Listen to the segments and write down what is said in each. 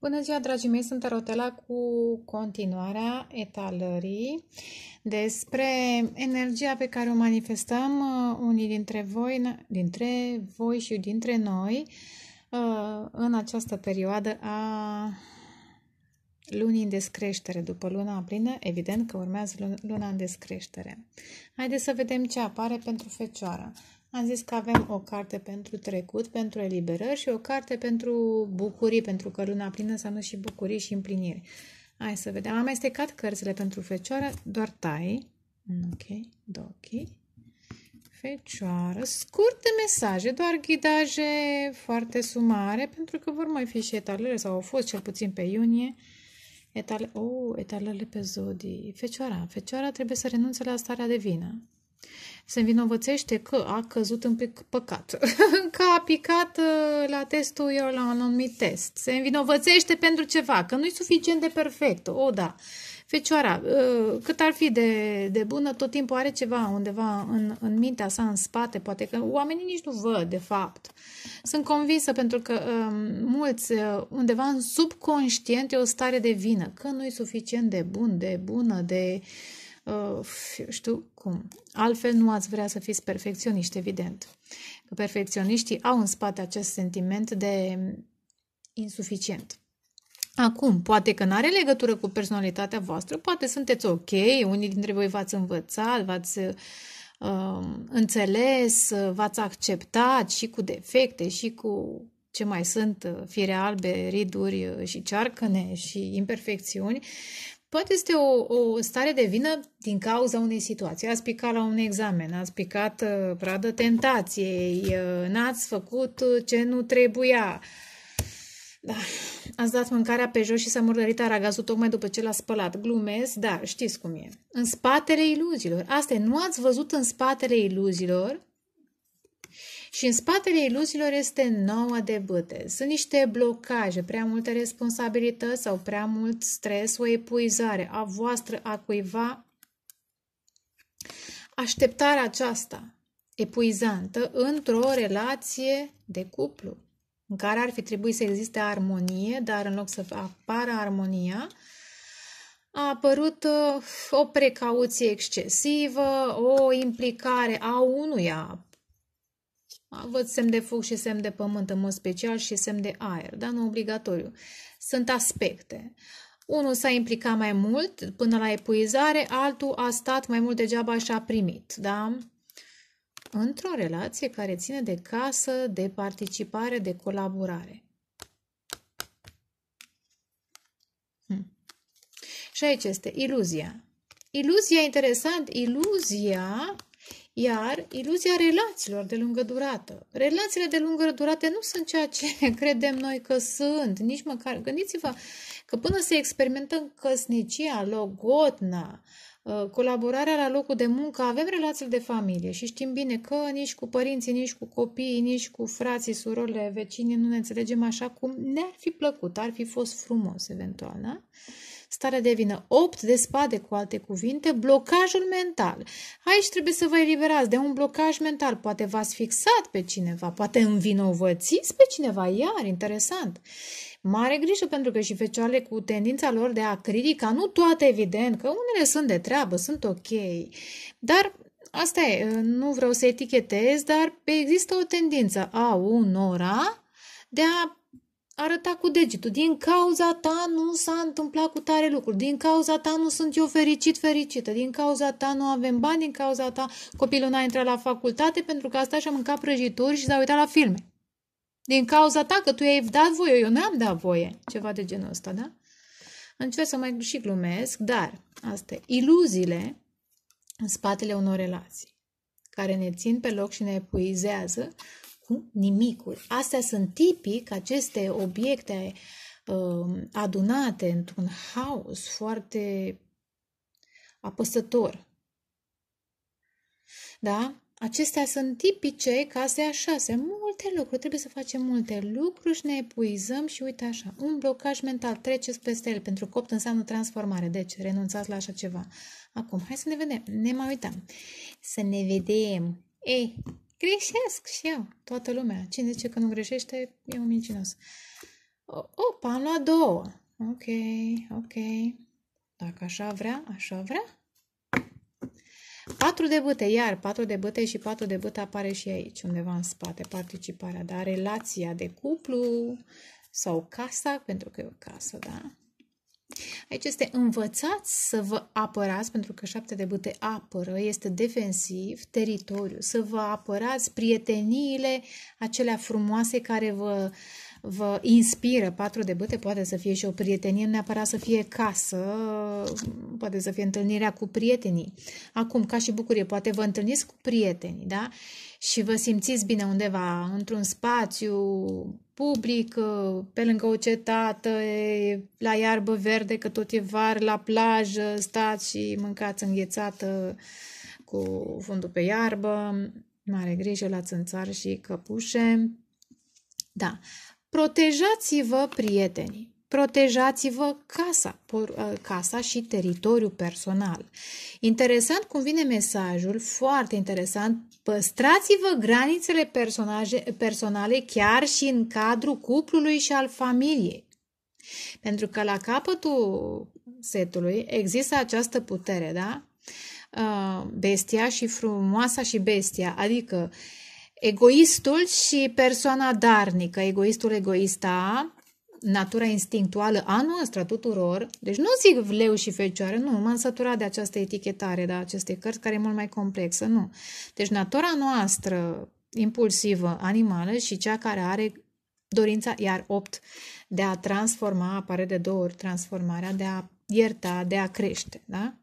Bună ziua, dragii mei! Sunt Arotela cu continuarea etalării despre energia pe care o manifestăm uh, unii dintre voi, dintre voi și dintre noi uh, în această perioadă a lunii în descreștere. După luna plină, evident că urmează luna în descreștere. Haideți să vedem ce apare pentru fecioară. Am zis că avem o carte pentru trecut, pentru eliberări și o carte pentru bucurii, pentru că luna plină înseamnă și bucurii și împliniri. Hai să vedem. Am amestecat cărțile pentru fecioară, doar tai. Ok, dochi. Fecioară. Scurte mesaje, doar ghidaje foarte sumare, pentru că vor mai fi și etalele, sau au fost cel puțin pe iunie. Etale, oh, etalele pe zodii. Fecioara. Fecioara trebuie să renunțe la starea de vină se învinovățește că a căzut în păcat, că a picat uh, la testul, eu la un anumit test. Se învinovățește pentru ceva, că nu-i suficient de perfect. O, da. Fecioara, uh, cât ar fi de, de bună, tot timpul are ceva undeva în, în mintea sa, în spate, poate că oamenii nici nu văd, de fapt. Sunt convinsă pentru că um, mulți, uh, undeva în subconștient, e o stare de vină, că nu e suficient de bun, de bună, de uh, Uh, știu cum. Altfel nu ați vrea să fiți perfecționiști, evident. Că perfecționiștii au în spate acest sentiment de insuficient. Acum, poate că nu are legătură cu personalitatea voastră, poate sunteți ok, unii dintre voi v-ați învățat, v-ați uh, înțeles, v-ați acceptat și cu defecte și cu ce mai sunt fire albe, riduri și cearcăne și imperfecțiuni, poate este o, o stare de vină din cauza unei situații. Ați picat la un examen, ați picat uh, pradă tentației, uh, n-ați făcut uh, ce nu trebuia. Da, ați dat mâncarea pe jos și s-a murdărit aragazul tocmai după ce l-a spălat. Glumesc, da, știți cum e. În spatele iluziilor. Asta nu ați văzut în spatele iluziilor și în spatele iluziilor este nouă de bâte. Sunt niște blocaje, prea multe responsabilități sau prea mult stres, o epuizare a voastră, a cuiva. Așteptarea aceasta epuizantă într-o relație de cuplu, în care ar fi trebuit să existe armonie, dar în loc să apară armonia, a apărut uh, o precauție excesivă, o implicare a unuia Văd semn de foc și semn de pământ în mod special și semn de aer, dar nu obligatoriu. Sunt aspecte. Unul s-a implicat mai mult până la epuizare, altul a stat mai mult degeaba și a primit, da? Într-o relație care ține de casă, de participare, de colaborare. Hm. Și aici este iluzia. Iluzia, interesant, iluzia iar iluzia relațiilor de lungă durată. Relațiile de lungă durată nu sunt ceea ce credem noi că sunt, nici măcar. Gândiți-vă că până se experimentăm căsnicia, logotna, ă, colaborarea la locul de muncă, avem relații de familie și știm bine că nici cu părinții, nici cu copiii, nici cu frații, surorile, vecinii nu ne înțelegem așa cum ne-ar fi plăcut, ar fi fost frumos eventual, da? starea de vină. 8 de spade, cu alte cuvinte, blocajul mental. Aici trebuie să vă eliberați de un blocaj mental. Poate v-ați fixat pe cineva, poate învinovățiți pe cineva, iar interesant. Mare grijă pentru că și fecioarele cu tendința lor de a critica, nu toate evident, că unele sunt de treabă, sunt ok, dar asta e, nu vreau să etichetez, dar există o tendință a unora de a arăta cu degetul, din cauza ta nu s-a întâmplat cu tare lucruri, din cauza ta nu sunt eu fericit, fericită, din cauza ta nu avem bani, din cauza ta copilul n-a intrat la facultate pentru că asta și-a mâncat prăjituri și s-a uitat la filme. Din cauza ta că tu i-ai dat voie, eu n-am dat voie, ceva de genul ăsta, da? Încerc să mai și glumesc, dar astea, iluziile în spatele unor relații care ne țin pe loc și ne epuizează, cu nimicuri. Astea sunt tipic aceste obiecte uh, adunate într-un haos foarte apăsător. Da? Acestea sunt tipice case așa, se multe lucruri, trebuie să facem multe lucruri și ne epuizăm și uite așa, un blocaj mental, treceți peste el, pentru că înseamnă transformare, deci renunțați la așa ceva. Acum, hai să ne vedem, ne mai uităm, să ne vedem, e, Greșesc și eu, toată lumea. Cine zice că nu greșește, e un mincinos. Opa, am luat două. Ok, ok. Dacă așa vrea, așa vrea. Patru de bâte, iar patru de bâte și patru de bâte apare și aici, undeva în spate, participarea, dar relația de cuplu sau casa, pentru că e o casă, da? Aici este învățați să vă apărați, pentru că șapte de bâte apără, este defensiv, teritoriu, să vă apărați prieteniile acelea frumoase care vă uh, vă inspiră patru de bâte, poate să fie și o prietenie, neapărat să fie casă, poate să fie întâlnirea cu prietenii. Acum, ca și bucurie, poate vă întâlniți cu prietenii, da? Și vă simțiți bine undeva, într-un spațiu public, pe lângă o cetată, la iarbă verde, că tot e var, la plajă, stați și mâncați înghețată cu fundul pe iarbă, mare grijă la țânțar și căpușe. Da, Protejați-vă prietenii, protejați-vă casa, ă, casa și teritoriul personal. Interesant cum vine mesajul, foarte interesant, păstrați-vă granițele personaje personale chiar și în cadrul cuplului și al familiei. Pentru că la capătul setului există această putere, da? Ă, bestia și frumoasa și bestia, adică uh, Egoistul și persoana darnică, egoistul egoista, natura instinctuală a noastră, a tuturor, deci nu zic leu și fecioară, nu, m-am săturat de această etichetare, de aceste cărți care e mult mai complexă, nu. Deci natura noastră impulsivă, animală și cea care are dorința, iar opt de a transforma, apare de două ori transformarea, de a ierta, de a crește, da?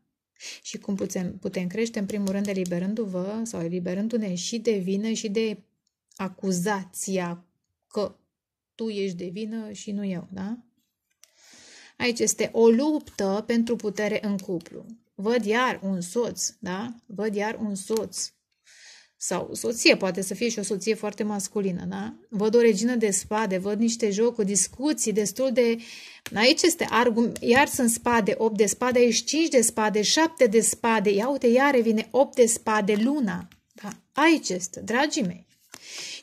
Și cum putem, putem crește? În primul rând, eliberându-vă sau eliberându-ne și de vină și de acuzația că tu ești de vină și nu eu, da? Aici este o luptă pentru putere în cuplu. Văd iar un soț, da? Văd iar un soț sau soție, poate să fie și o soție foarte masculină, da? Văd o regină de spade, văd niște jocuri, discuții destul de... Aici este argum, iar sunt spade, 8 de spade, aici 5 de spade, 7 de spade, ia uite, iar vine 8 de spade, luna. Da? Aici este, dragii mei.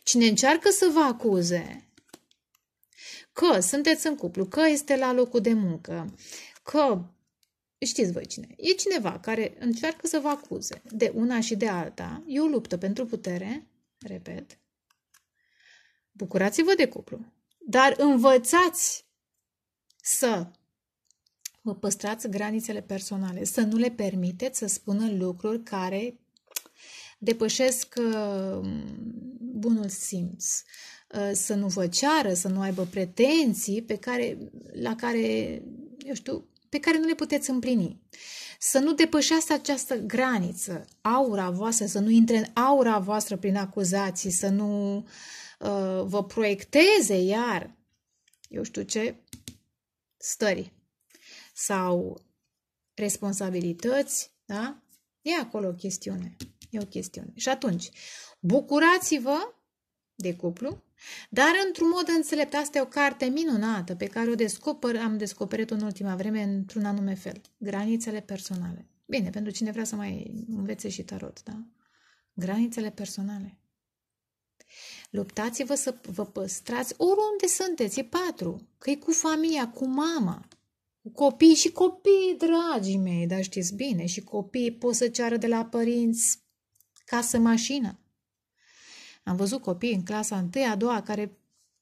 Cine încearcă să vă acuze că sunteți în cuplu, că este la locul de muncă, că Știți voi cine. E cineva care încearcă să vă acuze de una și de alta. E o luptă pentru putere. Repet. Bucurați-vă de cuplu. Dar învățați să vă păstrați granițele personale, să nu le permiteți să spună lucruri care depășesc uh, bunul simț, uh, să nu vă ceară, să nu aibă pretenții pe care, la care, eu știu, pe care nu le puteți împlini. Să nu depășească această graniță, aura voastră, să nu intre în aura voastră prin acuzații, să nu uh, vă proiecteze iar, eu știu ce, stări sau responsabilități, da? E acolo o chestiune. E o chestiune. Și atunci, bucurați-vă de cuplu, dar, într-un mod înțelept, asta e o carte minunată pe care o descoper, am descoperit-o în ultima vreme într-un anume fel. Granițele personale. Bine, pentru cine vrea să mai învețe și tarot, da? Granițele personale. Luptați-vă să vă păstrați oriunde sunteți, e patru, că e cu familia, cu mama, cu copii și copii, dragii mei, dar știți bine, și copiii pot să ceară de la părinți casă, mașină. Am văzut copii în clasa 1 a doua, care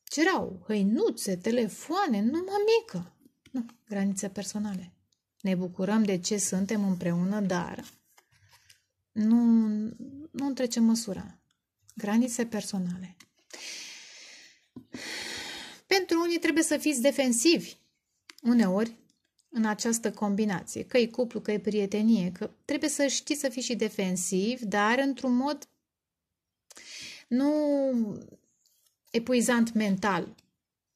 cerau hăinuțe, telefoane, numai mică. Nu, granițe personale. Ne bucurăm de ce suntem împreună, dar nu, nu trecem măsura. Granițe personale. Pentru unii trebuie să fiți defensivi. Uneori, în această combinație, că e cuplu, că e prietenie, că trebuie să știți să fii și defensiv, dar într-un mod nu epuizant mental,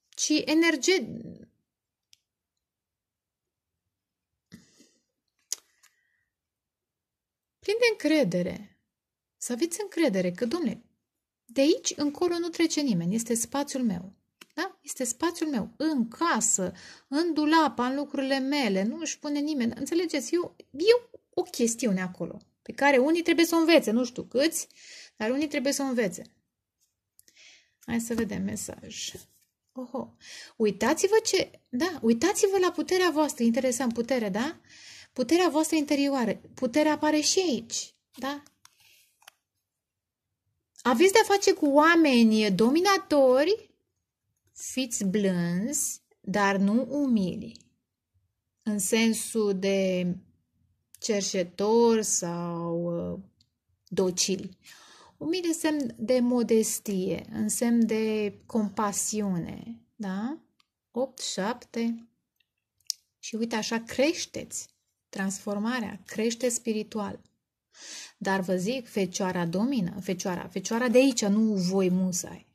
ci energetic, plin de încredere. Să aveți încredere că, domne, de aici încolo nu trece nimeni, este spațiul meu. Da? Este spațiul meu, în casă, în dulapa, în lucrurile mele, nu își pune nimeni. Înțelegeți, eu, eu o chestiune acolo, pe care unii trebuie să o învețe, nu știu câți, uh, dar unii trebuie să o învețe. Hai să vedem mesaj. Oho. Uitați-vă ce... Da, uitați-vă la puterea voastră. Interesant, putere, da? Puterea voastră interioară. Puterea apare și aici, da? Aveți de-a face cu oameni dominatori, fiți blânzi, dar nu umili. În sensul de cerșetori sau uh, docili. Un mic de semn de modestie, în semn de compasiune, da? 8, 7. Și uite, așa creșteți transformarea, crește spiritual. Dar vă zic, fecioara domină, fecioara, fecioara de aici, nu voi musai.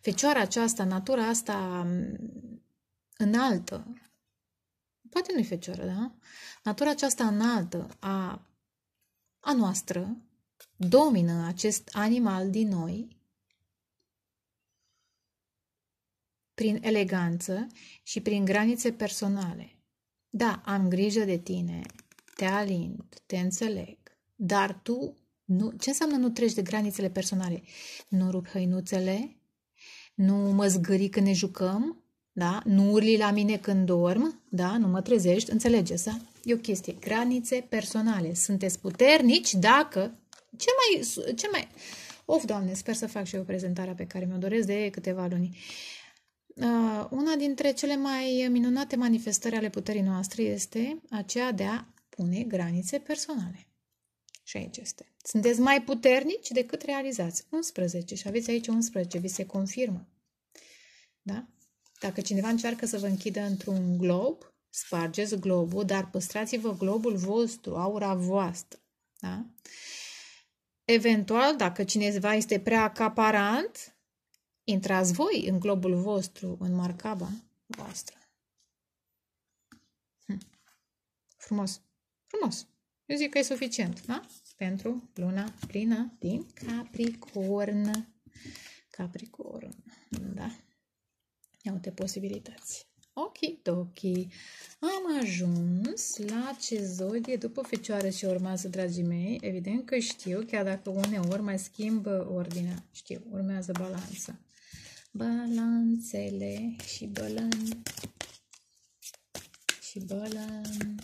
Fecioara aceasta, natura asta înaltă, poate nu-i fecioară, da? Natura aceasta înaltă a, a noastră, domină acest animal din noi prin eleganță și prin granițe personale. Da, am grijă de tine, te alind, te înțeleg, dar tu nu, ce înseamnă nu treci de granițele personale? Nu rup hăinuțele? Nu mă zgâri când ne jucăm? Da? Nu urli la mine când dorm? Da? Nu mă trezești? Înțelegeți, da? E o chestie. Granițe personale. Sunteți puternici dacă ce mai, ce mai... Of, doamne, sper să fac și eu prezentarea pe care mi-o doresc de câteva luni. Uh, una dintre cele mai minunate manifestări ale puterii noastre este aceea de a pune granițe personale. Și aici este. Sunteți mai puternici decât realizați. 11. Și aveți aici 11. Vi se confirmă. Da? Dacă cineva încearcă să vă închidă într-un glob, spargeți globul, dar păstrați-vă globul vostru, aura voastră. Da? Eventual, dacă cineva este prea acaparant, intrați voi în globul vostru, în marcaba voastră. Hm. Frumos, frumos. Eu zic că e suficient, da? Pentru luna plină din Capricorn. Capricorn, da? Ia uite posibilități. Okidoki, am ajuns la ce zodie după fecioară și urmează, dragii mei. Evident că știu, chiar dacă uneori mai schimb ordinea, știu, urmează balanța. Balanțele și balan și balan.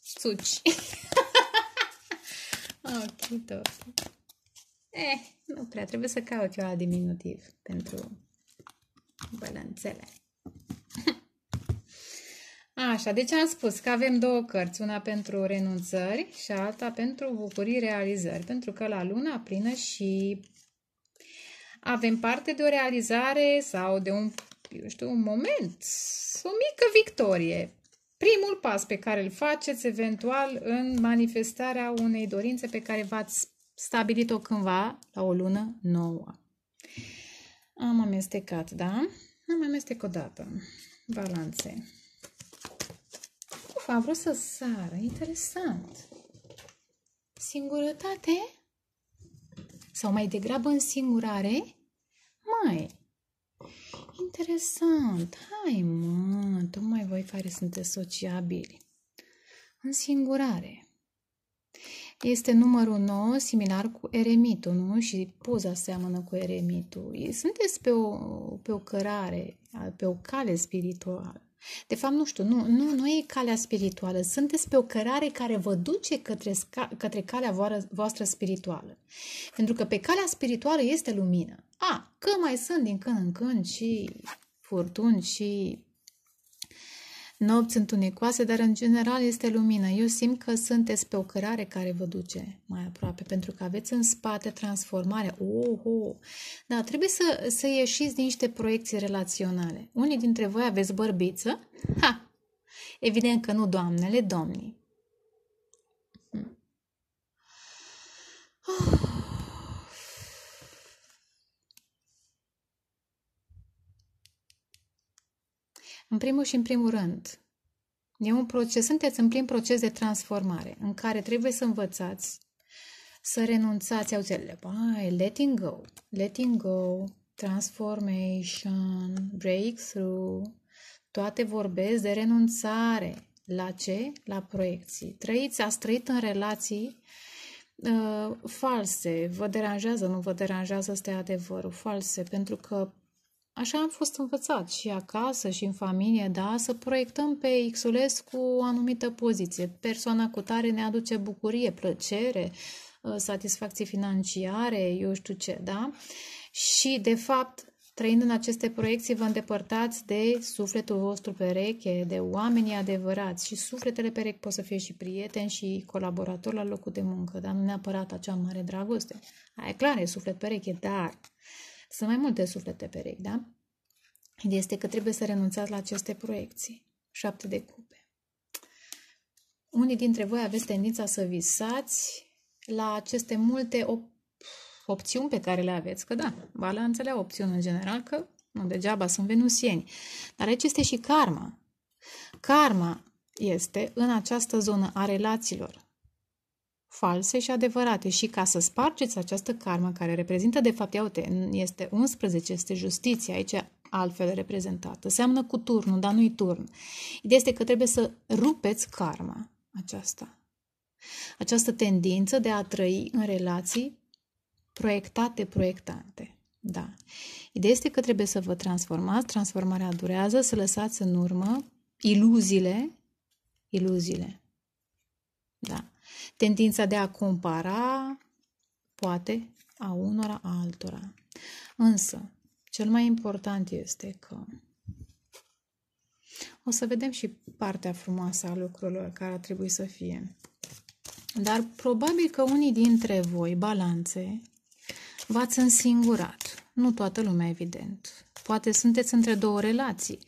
suci. Okidoki. Eh, nu prea, trebuie să caut eu la diminutiv pentru balanțele. Așa, deci am spus că avem două cărți, una pentru renunțări și alta pentru bucurii realizări, pentru că la luna plină și avem parte de o realizare sau de un, eu știu, un moment, o mică victorie. Primul pas pe care îl faceți eventual în manifestarea unei dorințe pe care v-ați stabilit-o cândva la o lună nouă. Am amestecat, da? Am amestecat o dată. Balanțe. Uf, a vrut să sară. Interesant. Singurătate? Sau mai degrabă în singurare? Mai. Interesant. Hai, mă, tocmai voi care sunteți sociabili. În singurare. Este numărul 9, similar cu eremitul, nu? Și poza seamănă cu eremitul. Sunteți pe o, pe o cărare, pe o cale spirituală. De fapt, nu știu, nu, nu, nu e calea spirituală. Sunteți pe o cărare care vă duce către, către calea voastră spirituală. Pentru că pe calea spirituală este lumină. A, că mai sunt din când în când și furtuni și Nopți întunecoase, dar în general este lumină. Eu simt că sunteți pe o cărare care vă duce mai aproape, pentru că aveți în spate transformarea. Oho! Da, trebuie să, să ieșiți din niște proiecții relaționale. Unii dintre voi aveți bărbiță? Ha! Evident că nu doamnele, domnii. Oh. În primul și în primul rând, e un proces, sunteți în plin proces de transformare în care trebuie să învățați să renunțați auzelele. Bai, letting go, letting go, transformation, breakthrough, toate vorbesc de renunțare. La ce? La proiecții. Trăiți, ați trăit în relații uh, false. Vă deranjează, nu vă deranjează, este adevărul. False, pentru că Așa am fost învățat și acasă și în familie, da, să proiectăm pe Xules cu o anumită poziție. Persoana cu tare ne aduce bucurie, plăcere, uh, satisfacții financiare, eu știu ce, da? Și, de fapt, trăind în aceste proiecții, vă îndepărtați de sufletul vostru pereche, de oamenii adevărați. Și sufletele perechi pot să fie și prieteni și colaboratori la locul de muncă, dar nu neapărat acea mare dragoste. Aia e clar, e suflet pereche, dar sunt mai multe suflete perechi, da? Este că trebuie să renunțați la aceste proiecții. Șapte de cupe. Unii dintre voi aveți tendința să visați la aceste multe op- opțiuni pe care le aveți, că da, balanțele au opțiuni în general, că nu degeaba sunt venusieni. Dar aici este și karma. Karma este în această zonă a relațiilor false și adevărate și ca să spargeți această karmă care reprezintă, de fapt, iau este 11, este justiția, aici altfel reprezentată. Seamănă cu turnul, dar nu-i turn. Ideea este că trebuie să rupeți karma aceasta. Această tendință de a trăi în relații proiectate, proiectante. Da. Ideea este că trebuie să vă transformați, transformarea durează, să lăsați în urmă iluziile, iluziile. Da tendința de a compara, poate, a unora, a altora. Însă, cel mai important este că o să vedem și partea frumoasă a lucrurilor care ar trebui să fie. Dar probabil că unii dintre voi, balanțe, v-ați însingurat. Nu toată lumea, evident. Poate sunteți între două relații.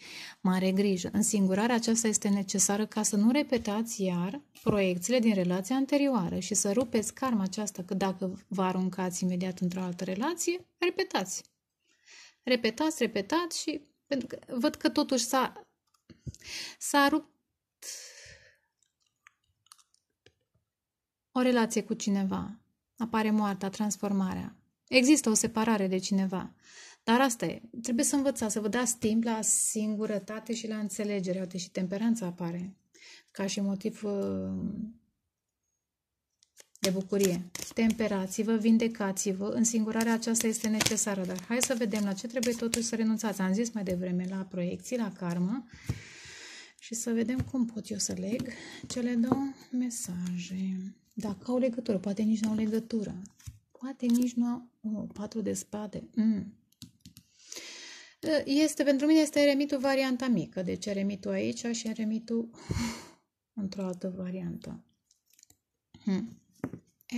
Mare grijă. Însingurarea aceasta este necesară ca să nu repetați iar proiecțiile din relația anterioară și să rupeți karma aceasta că dacă vă aruncați imediat într-o altă relație, repetați. Repetați, repetați și pentru că văd că totuși s-a, s-a rupt o relație cu cineva. Apare moartea, transformarea. Există o separare de cineva. Dar asta e. Trebuie să învățați, să vă dați timp la singurătate și la înțelegere. Uite, și temperanța apare ca și motiv uh, de bucurie. Temperați-vă, vindecați-vă, însingurarea aceasta este necesară, dar hai să vedem la ce trebuie totuși să renunțați. Am zis mai devreme la proiecții, la karmă și să vedem cum pot eu să leg cele două mesaje. Dacă au legătură, poate nici nu au legătură, poate nici nu au oh, patru de spade. Mm. Este, pentru mine este eremitul varianta mică, deci eremitul aici și eremitul într-o altă variantă. Hmm.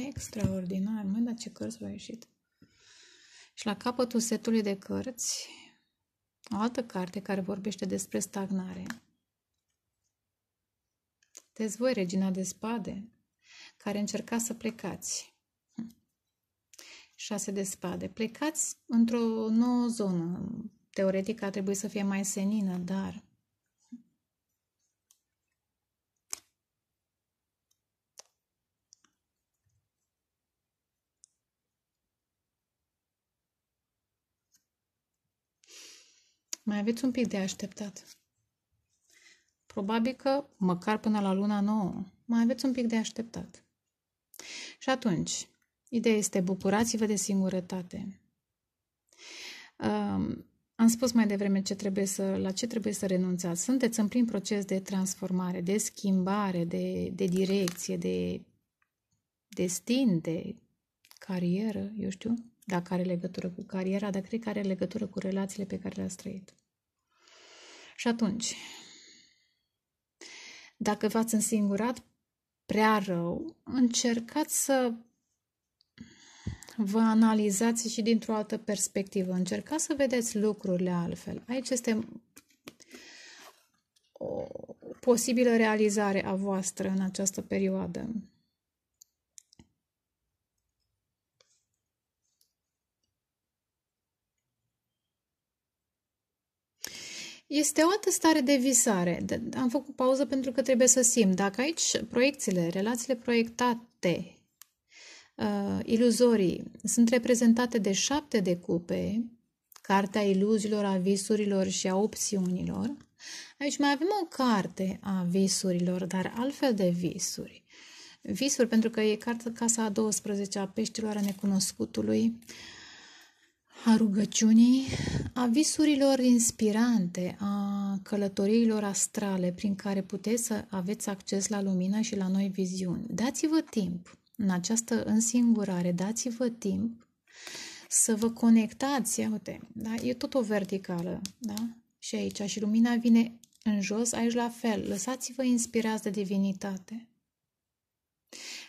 Extraordinar, măi, dar ce cărți v a ieșit. Și la capătul setului de cărți, o altă carte care vorbește despre stagnare. Sunteți voi, regina de spade, care încerca să plecați. Hmm. Șase de spade. Plecați într-o nouă zonă. Teoretic ar trebui să fie mai senină, dar Mai aveți un pic de așteptat. Probabil că măcar până la luna nouă mai aveți un pic de așteptat. Și atunci, ideea este bucurați-vă de singurătate. Um, am spus mai devreme ce trebuie să, la ce trebuie să renunțați. Sunteți în plin proces de transformare, de schimbare, de, de direcție, de destin, de carieră, eu știu dacă are legătură cu cariera, dar cred că are legătură cu relațiile pe care le-ați trăit. Și atunci, dacă v-ați însingurat prea rău, încercați să vă analizați și dintr-o altă perspectivă. Încercați să vedeți lucrurile altfel. Aici este o posibilă realizare a voastră în această perioadă. Este o altă stare de visare. Am făcut pauză pentru că trebuie să simt. Dacă aici proiecțiile, relațiile proiectate, uh, iluzorii, sunt reprezentate de șapte de cupe, cartea iluziilor, a visurilor și a opțiunilor, aici mai avem o carte a visurilor, dar altfel de visuri. Visuri, pentru că e cartea Casa a 12-a peștilor a necunoscutului, uh, a rugăciunii, a visurilor inspirante, a călătoriilor astrale prin care puteți să aveți acces la lumină și la noi viziuni. Dați-vă timp în această însingurare, dați-vă timp să vă conectați, ia uite, da? e tot o verticală, da? Și aici, și lumina vine în jos, aici la fel. Lăsați-vă inspirați de divinitate.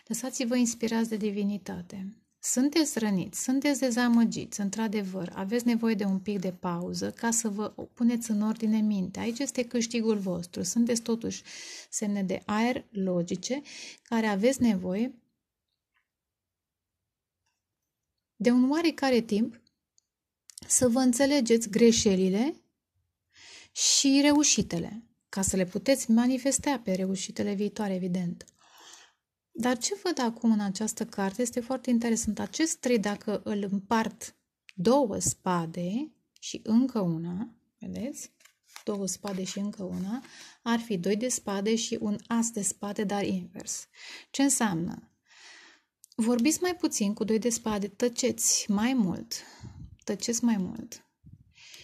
Lăsați-vă inspirați de divinitate sunteți răniți, sunteți dezamăgiți, într-adevăr, aveți nevoie de un pic de pauză ca să vă puneți în ordine minte. Aici este câștigul vostru. Sunteți totuși semne de aer logice care aveți nevoie de un oarecare timp să vă înțelegeți greșelile și reușitele, ca să le puteți manifesta pe reușitele viitoare, evident. Dar ce văd acum în această carte este foarte interesant. Acest 3, dacă îl împart două spade și încă una, vedeți? Două spade și încă una, ar fi doi de spade și un as de spade, dar invers. Ce înseamnă? Vorbiți mai puțin cu doi de spade, tăceți mai mult, tăceți mai mult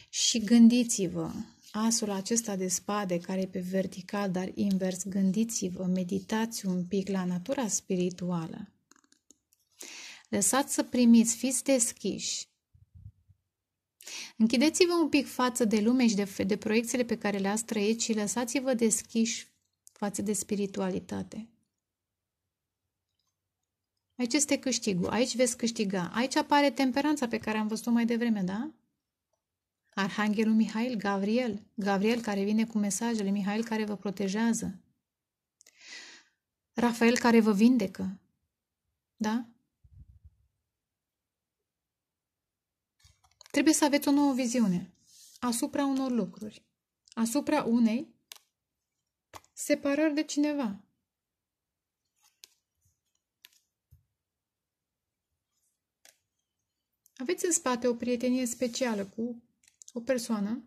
și gândiți-vă asul acesta de spade care e pe vertical, dar invers, gândiți-vă, meditați un pic la natura spirituală. Lăsați să primiți, fiți deschiși. Închideți-vă un pic față de lume și de, de proiecțiile pe care le-ați trăit și lăsați-vă deschiși față de spiritualitate. Aici este câștigul, aici veți câștiga, aici apare temperanța pe care am văzut-o mai devreme, da? Arhanghelul Mihail, Gabriel, Gabriel care vine cu mesajele, Mihail care vă protejează, Rafael care vă vindecă, da? Trebuie să aveți o nouă viziune asupra unor lucruri, asupra unei separări de cineva. Aveți în spate o prietenie specială cu o persoană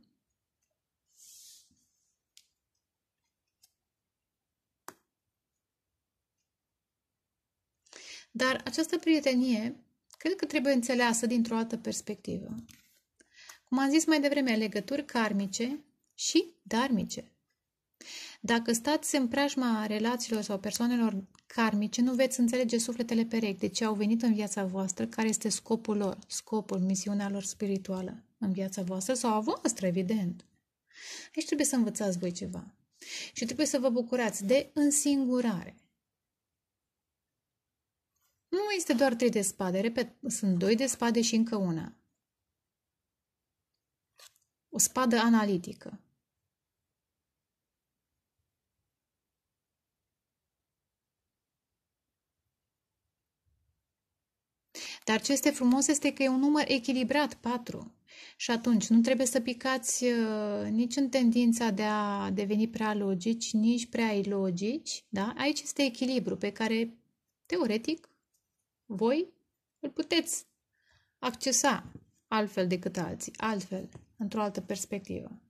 Dar această prietenie cred că trebuie înțeleasă dintr-o altă perspectivă. Cum am zis mai devreme, legături karmice și darmice. Dacă stați în preajma relațiilor sau persoanelor karmice, nu veți înțelege sufletele perechi de deci ce au venit în viața voastră, care este scopul lor, scopul, misiunea lor spirituală în viața voastră sau a voastră, evident. Aici trebuie să învățați voi ceva. Și trebuie să vă bucurați de însingurare. Nu este doar trei de spade, repet, sunt doi de spade și încă una. O spadă analitică. Dar ce este frumos este că e un număr echilibrat, 4. Și atunci nu trebuie să picați uh, nici în tendința de a deveni prea logici, nici prea ilogici. Da? Aici este echilibru pe care, teoretic, voi îl puteți accesa altfel decât alții, altfel, într-o altă perspectivă.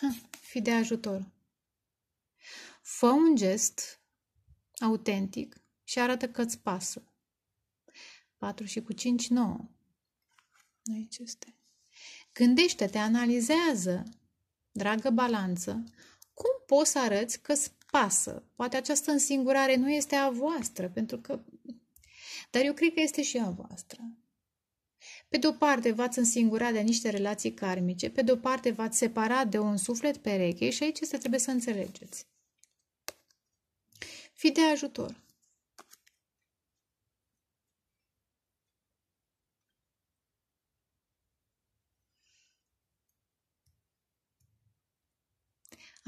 Ha, fi de ajutor. Fă un gest autentic și arată că îți pasă. 4 și cu 5, 9. Aici este. Gândește-te, analizează, dragă balanță, cum poți să arăți că îți pasă. Poate această însingurare nu este a voastră, pentru că... Dar eu cred că este și a voastră. Pe de-o parte v-ați însingurat de niște relații karmice, pe de-o parte v-ați separat de un suflet pereche și aici este trebuie să înțelegeți. Fi de ajutor.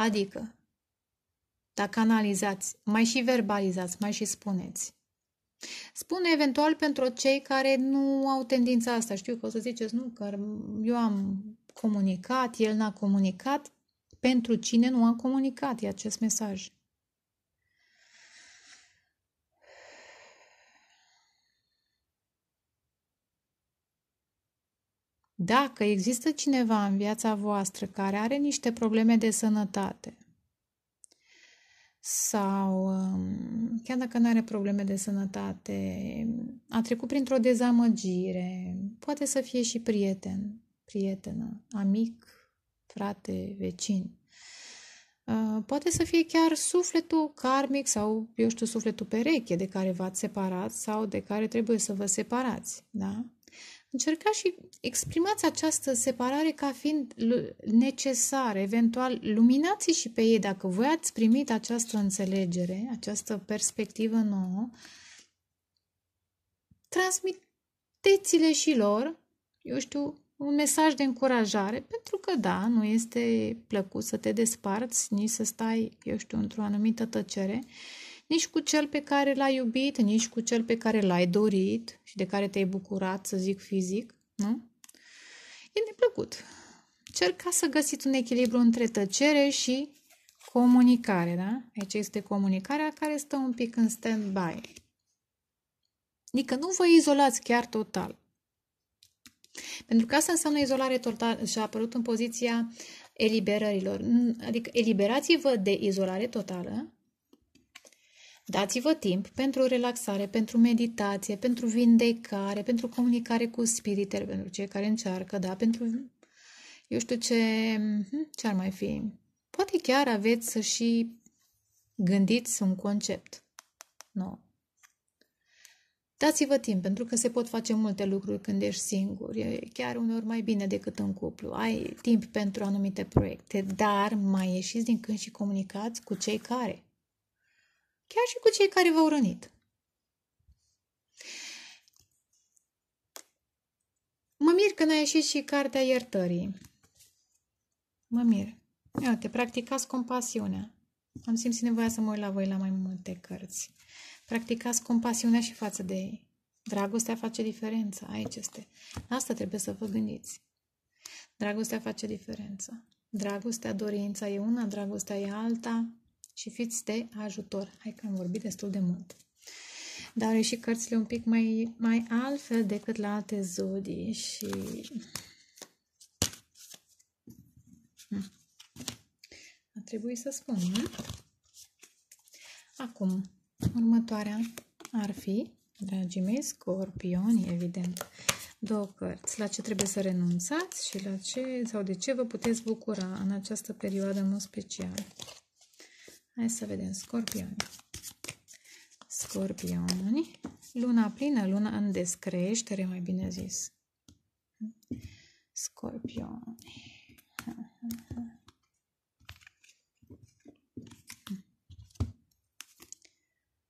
Adică, dacă analizați, mai și verbalizați, mai și spuneți. Spune eventual pentru cei care nu au tendința asta. Știu că o să ziceți, nu, că eu am comunicat, el n-a comunicat. Pentru cine nu a comunicat e acest mesaj. Dacă există cineva în viața voastră care are niște probleme de sănătate sau um, chiar dacă nu are probleme de sănătate, a trecut printr-o dezamăgire, poate să fie și prieten, prietenă, amic, frate, vecin. Uh, poate să fie chiar sufletul karmic sau, eu știu, sufletul pereche de care v-ați separat sau de care trebuie să vă separați, da? Încercați și exprimați această separare ca fiind necesară, eventual luminați și pe ei dacă voi ați primit această înțelegere, această perspectivă nouă, transmiteți-le și lor, eu știu, un mesaj de încurajare, pentru că da, nu este plăcut să te desparți, nici să stai, eu știu, într-o anumită tăcere, nici cu cel pe care l-ai iubit, nici cu cel pe care l-ai dorit și de care te-ai bucurat, să zic fizic, nu? E neplăcut. ca să găsiți un echilibru între tăcere și comunicare, da? Aici este comunicarea care stă un pic în stand-by. Adică nu vă izolați chiar total. Pentru că asta înseamnă izolare totală și a apărut în poziția eliberărilor. Adică eliberați-vă de izolare totală Dați-vă timp pentru relaxare, pentru meditație, pentru vindecare, pentru comunicare cu spiritele, pentru cei care încearcă, da, pentru eu știu ce, mm-hmm, ce ar mai fi. Poate chiar aveți să și gândiți un concept. Nu. No. Dați-vă timp, pentru că se pot face multe lucruri când ești singur. E chiar uneori mai bine decât în cuplu. Ai timp pentru anumite proiecte, dar mai ieșiți din când și comunicați cu cei care chiar și cu cei care v-au rănit. Mă mir n a ieșit și cartea iertării. Mă mir. te practicați compasiunea. Am simțit nevoia să mă uit la voi la mai multe cărți. Practicați compasiunea și față de ei. Dragostea face diferența. Aici este. Asta trebuie să vă gândiți. Dragostea face diferența. Dragostea, dorința e una, dragostea e alta, și fiți de ajutor. Hai că am vorbit destul de mult. Dar au și cărțile un pic mai, mai altfel decât la alte zodii și... Hmm. A trebuit să spun, nu? Da? Acum, următoarea ar fi, dragii mei, scorpioni, evident, două cărți. La ce trebuie să renunțați și la ce sau de ce vă puteți bucura în această perioadă în special. Hai să vedem, scorpioni. Scorpioni, luna plină, luna în descreștere, mai bine zis. Scorpioni.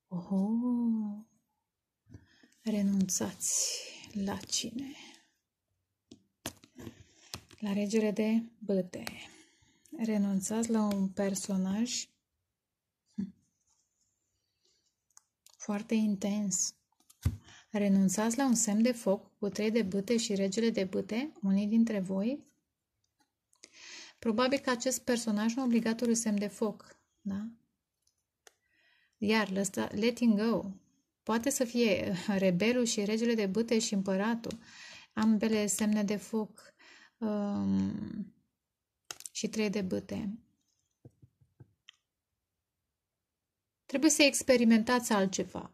Oh, renunțați la cine? La regere de băte. Renunțați la un personaj foarte intens. Renunțați la un semn de foc cu trei de bâte și regele de bâte, unii dintre voi? Probabil că acest personaj nu a obligat un semn de foc, da? Iar letting go poate să fie rebelul și regele de bâte și împăratul, ambele semne de foc um, și trei de bâte. Trebuie să experimentați altceva.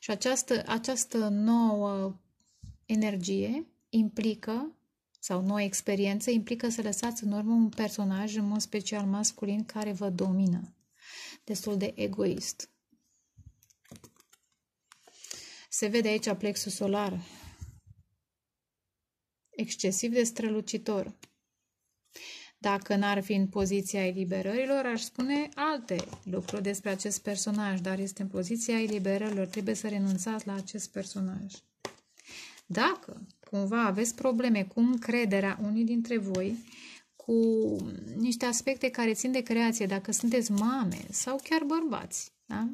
Și această, această nouă energie implică, sau nouă experiență, implică să lăsați în urmă un personaj, în mod special masculin, care vă domină. Destul de egoist. Se vede aici plexul solar. Excesiv de strălucitor dacă n-ar fi în poziția eliberărilor, aș spune alte lucruri despre acest personaj, dar este în poziția eliberărilor. Trebuie să renunțați la acest personaj. Dacă cumva aveți probleme cu încrederea unii dintre voi, cu niște aspecte care țin de creație, dacă sunteți mame sau chiar bărbați, da?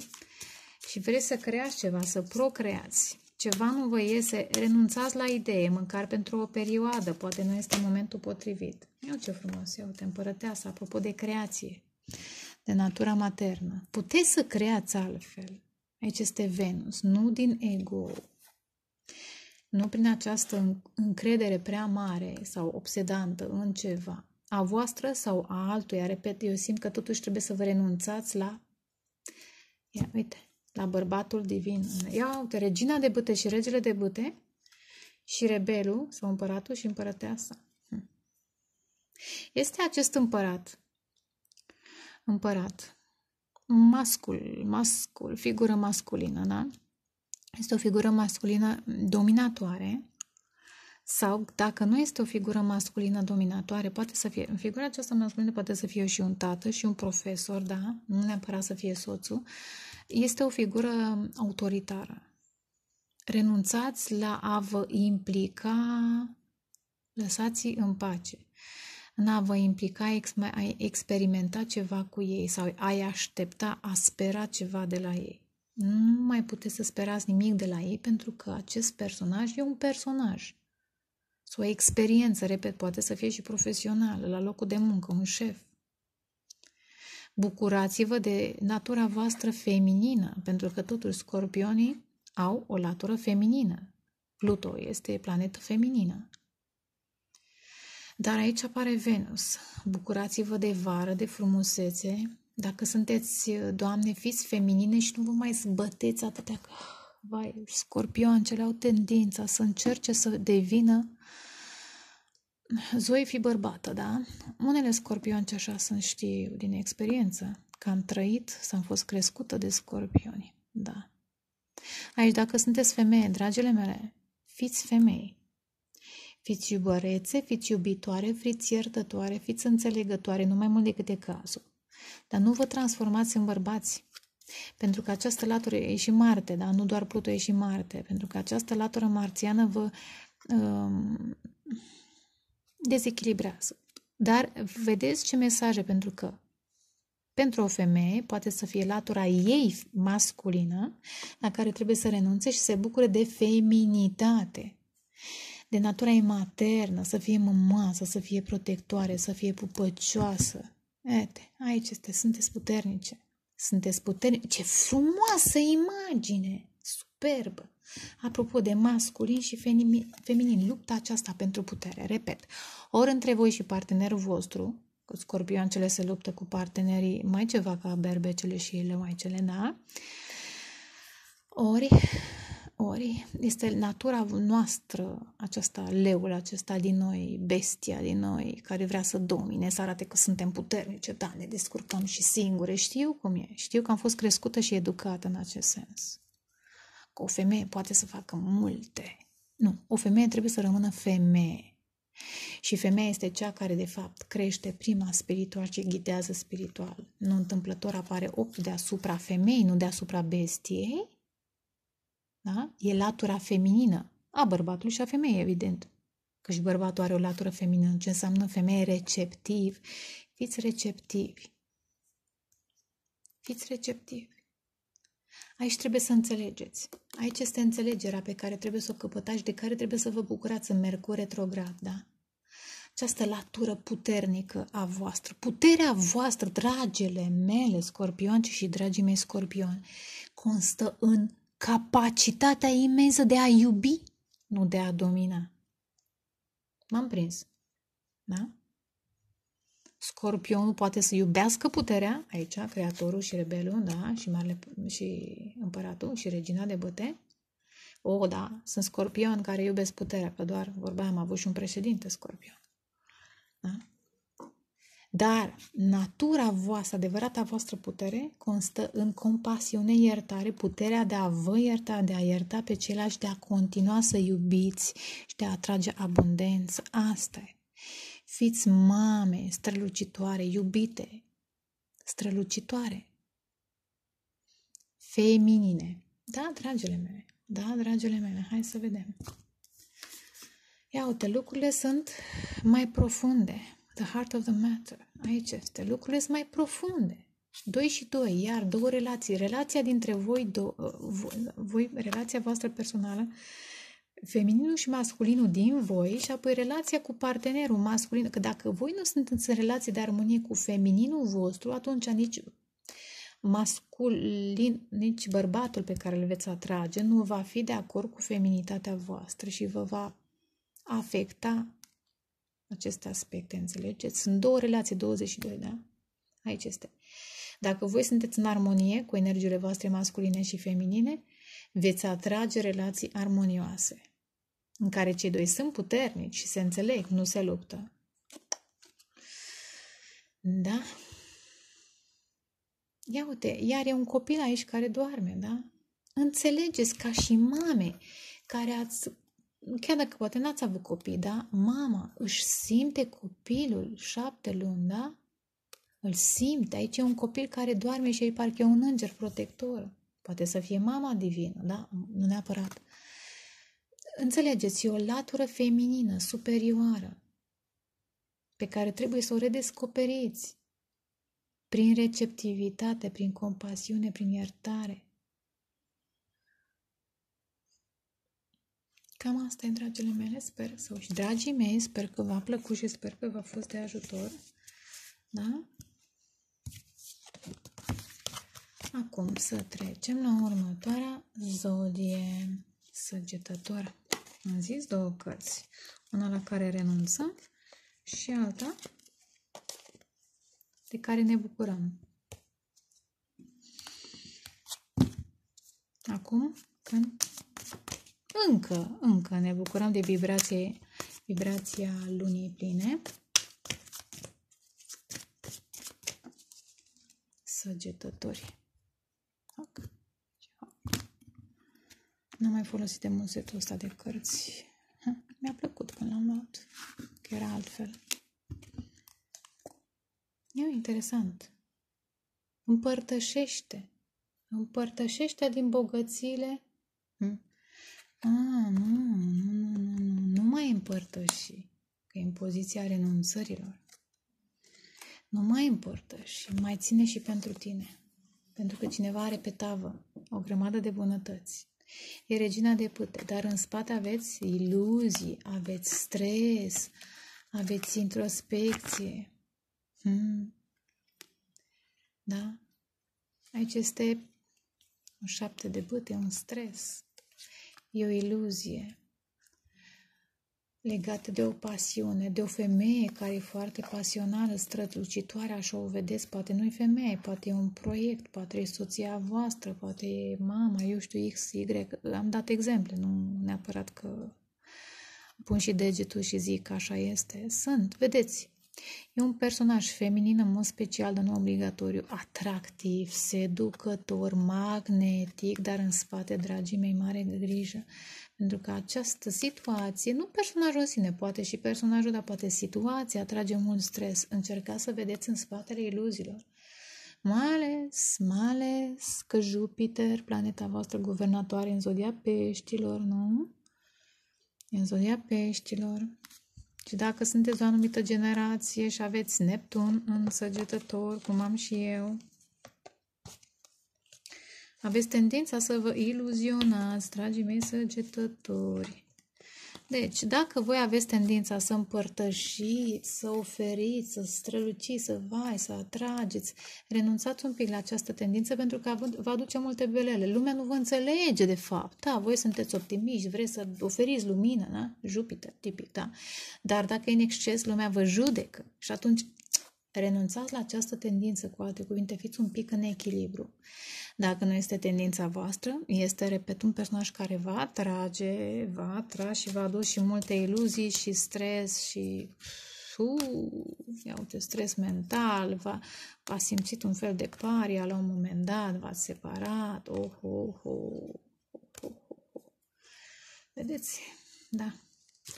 și vreți să creați ceva, să procreați, ceva nu vă iese, renunțați la idee, măcar pentru o perioadă, poate nu este momentul potrivit. Eu ce frumos, te împărăteasă, apropo de creație, de natura maternă. Puteți să creați altfel. Aici este Venus, nu din ego, nu prin această încredere prea mare sau obsedantă în ceva, a voastră sau a altuia, repet, eu simt că totuși trebuie să vă renunțați la... Ia, uite, la bărbatul divin. Ia uite, regina de bâte și regele de bâte și rebelul sau împăratul și împărăteasa. Hm. Este acest împărat, împărat, mascul, mascul, figură masculină, da? Este o figură masculină dominatoare sau dacă nu este o figură masculină dominatoare, poate să fie, în figura aceasta masculină poate să fie și un tată și un profesor, da? Nu neapărat să fie soțul, este o figură autoritară. Renunțați la a vă implica, lăsați în pace. În a vă implica, ex, mai experimenta ceva cu ei sau ai aștepta, a spera ceva de la ei. Nu mai puteți să sperați nimic de la ei pentru că acest personaj e un personaj. Sau o experiență, repet, poate să fie și profesională, la locul de muncă, un șef Bucurați-vă de natura voastră feminină, pentru că totuși scorpionii au o latură feminină. Pluto este planetă feminină. Dar aici apare Venus. Bucurați-vă de vară, de frumusețe. Dacă sunteți, doamne, fiți feminine și nu vă mai zbăteți atâtea că, vai, scorpioancele au tendința să încerce să devină uh, Zoe fi bărbată, da? Unele scorpionce așa sunt, știu, din experiență, că am trăit s am fost crescută de scorpioni, da. Aici, dacă sunteți femeie, dragile mele, fiți femei. Fiți iubărețe, fiți iubitoare, fiți iertătoare, fiți înțelegătoare, nu mai mult decât e cazul. Dar nu vă transformați în bărbați, pentru că această latură e și Marte, da, nu doar Pluto e și Marte, pentru că această latură marțiană vă... Um, dezechilibrează. Dar vedeți ce mesaje, pentru că pentru o femeie poate să fie latura ei masculină la care trebuie să renunțe și să se bucure de feminitate, de natura ei maternă, să fie mămoasă, să fie protectoare, să fie pupăcioasă. Ete, aici este, sunteți puternice. Sunteți puternice. Ce frumoasă imagine! Superbă! Apropo de masculin și feminin, lupta aceasta pentru putere, repet, ori între voi și partenerul vostru, cu scorpioancele se luptă cu partenerii mai ceva ca berbecele și ele mai cele, da? Ori, ori este natura noastră, acesta leul acesta din noi, bestia din noi, care vrea să domine, să arate că suntem puternice, da, ne descurcăm și singure. Știu cum e, știu că am fost crescută și educată în acest sens. Că o femeie poate să facă multe. Nu, o femeie trebuie să rămână femeie. Și femeia este cea care, de fapt, crește prima spiritual și ghidează spiritual. Nu întâmplător apare opt deasupra femei, nu deasupra bestiei. Da? E latura feminină a bărbatului și a femeii, evident. Că și bărbatul are o latură feminină, ce înseamnă femeie receptiv. Fiți receptivi. Fiți receptivi. Aici trebuie să înțelegeți. Aici este înțelegerea pe care trebuie să o căpătați, de care trebuie să vă bucurați în Mercur retrograd, da? Această latură puternică a voastră, puterea voastră, dragele mele scorpionce și dragii mei scorpioni, constă în capacitatea imensă de a iubi, nu de a domina. M-am prins. Da? Scorpionul poate să iubească puterea, aici, creatorul și rebelul, da, și, marele, și împăratul și regina de băte. O, da, sunt scorpion care iubesc puterea, că doar vorba am avut și un președinte scorpion. Da? Dar natura voastră, adevărata voastră putere, constă în compasiune, iertare, puterea de a vă ierta, de a ierta pe ceilalți, de a continua să iubiți și de a atrage abundență. Asta e. Fiți mame strălucitoare, iubite, strălucitoare, feminine. Da, dragile mele, da, dragile mele, hai să vedem. Ia uite, lucrurile sunt mai profunde. The heart of the matter. Aici este. Lucrurile sunt mai profunde. Doi și doi, iar două relații. Relația dintre voi, do, voi, relația voastră personală femininul și masculinul din voi și apoi relația cu partenerul masculin. Că dacă voi nu sunteți în relație de armonie cu femininul vostru, atunci nici masculin, nici bărbatul pe care îl veți atrage nu va fi de acord cu feminitatea voastră și vă va afecta aceste aspecte, înțelegeți? Sunt două relații, 22, da? Aici este. Dacă voi sunteți în armonie cu energiile voastre masculine și feminine, veți atrage relații armonioase în care cei doi sunt puternici și se înțeleg, nu se luptă. Da? Ia uite, iar e un copil aici care doarme, da? Înțelegeți ca și mame care ați, chiar dacă poate n-ați avut copii, da? Mama își simte copilul șapte luni, da? Îl simte. Aici e un copil care doarme și îi parcă e un înger protector. Poate să fie mama divină, da? Nu neapărat. Înțelegeți, e o latură feminină, superioară, pe care trebuie să o redescoperiți prin receptivitate, prin compasiune, prin iertare. Cam asta e, dragile mele, sper să și dragii mei, sper că v-a plăcut și sper că v-a fost de ajutor. Da? Acum să trecem la următoarea zodie săgetătoare am zis, două cărți. Una la care renunțăm și alta de care ne bucurăm. Acum, când încă, încă ne bucurăm de vibrație, vibrația lunii pline, săgetători. Okay. N-am mai folosit de mult setul ăsta de cărți. Mi-a plăcut când l-am luat, că era altfel. E interesant. Împărtășește. Împărtășește din bogățiile. Hm? A, nu, nu, nu, nu, nu, nu mai împărtăși. Că e în poziția renunțărilor. Nu mai împărtăși, mai ține și pentru tine. Pentru că cineva are pe tavă o grămadă de bunătăți E regina de pute, dar în spate aveți iluzii, aveți stres, aveți introspecție. Hmm. Da? Aici este un șapte de băte, un stres. E o iluzie legate de o pasiune, de o femeie care e foarte pasională, strălucitoare, așa o vedeți, poate nu e femeie, poate e un proiect, poate e soția voastră, poate e mama, eu știu, X, Y, am dat exemple, nu neapărat că pun și degetul și zic că așa este. Sunt, vedeți, E un personaj feminin în mod special, dar nu obligatoriu, atractiv, seducător, magnetic, dar în spate, dragii mei, mare grijă. Pentru că această situație, nu personajul în sine, poate și personajul, dar poate situația atrage mult stres. Încercați să vedeți în spatele iluziilor. Mai ales, mai ales că Jupiter, planeta voastră guvernatoare în zodia peștilor, nu? În zodia peștilor, și dacă sunteți o anumită generație și aveți Neptun în săgetător, cum am și eu, aveți tendința să vă iluzionați, dragii mei săgetători. Deci, dacă voi aveți tendința să împărtășiți, să oferiți, să străluciți, să vai, să atrageți, renunțați un pic la această tendință pentru că vă aduce multe belele. Lumea nu vă înțelege, de fapt. Da, voi sunteți optimiști, vreți să oferiți lumină, da? Jupiter, tipic, da? Dar dacă e în exces, lumea vă judecă și atunci renunțați la această tendință, cu alte cuvinte, fiți un pic în echilibru. Dacă nu este tendința voastră, este, repet, un personaj care va atrage, va atrage și va aduce și multe iluzii și stres și... Uh, ia uite, stres mental, va, va simțit un fel de paria la un moment dat, v-ați separat, oh, oh, oh, oh, oh. oh. Vedeți? Da.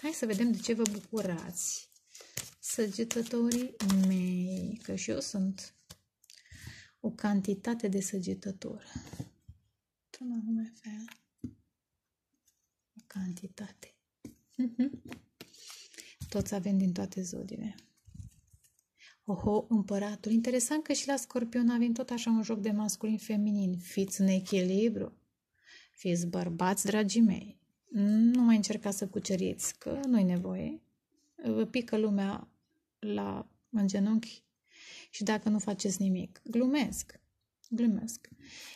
Hai să vedem de ce vă bucurați, săgetătorii mei, că și eu sunt o cantitate de săgetătură. Într-un anume fel. O cantitate. Mhm. Toți avem din toate zodiile. Oho, împăratul. Interesant că și la scorpion avem tot așa un joc de masculin-feminin. Fiți în echilibru. Fiți bărbați, dragii mei. Nu mai încerca să cuceriți, că nu-i nevoie. Vă pică lumea la, în genunchi și dacă nu faceți nimic. Glumesc. Glumesc.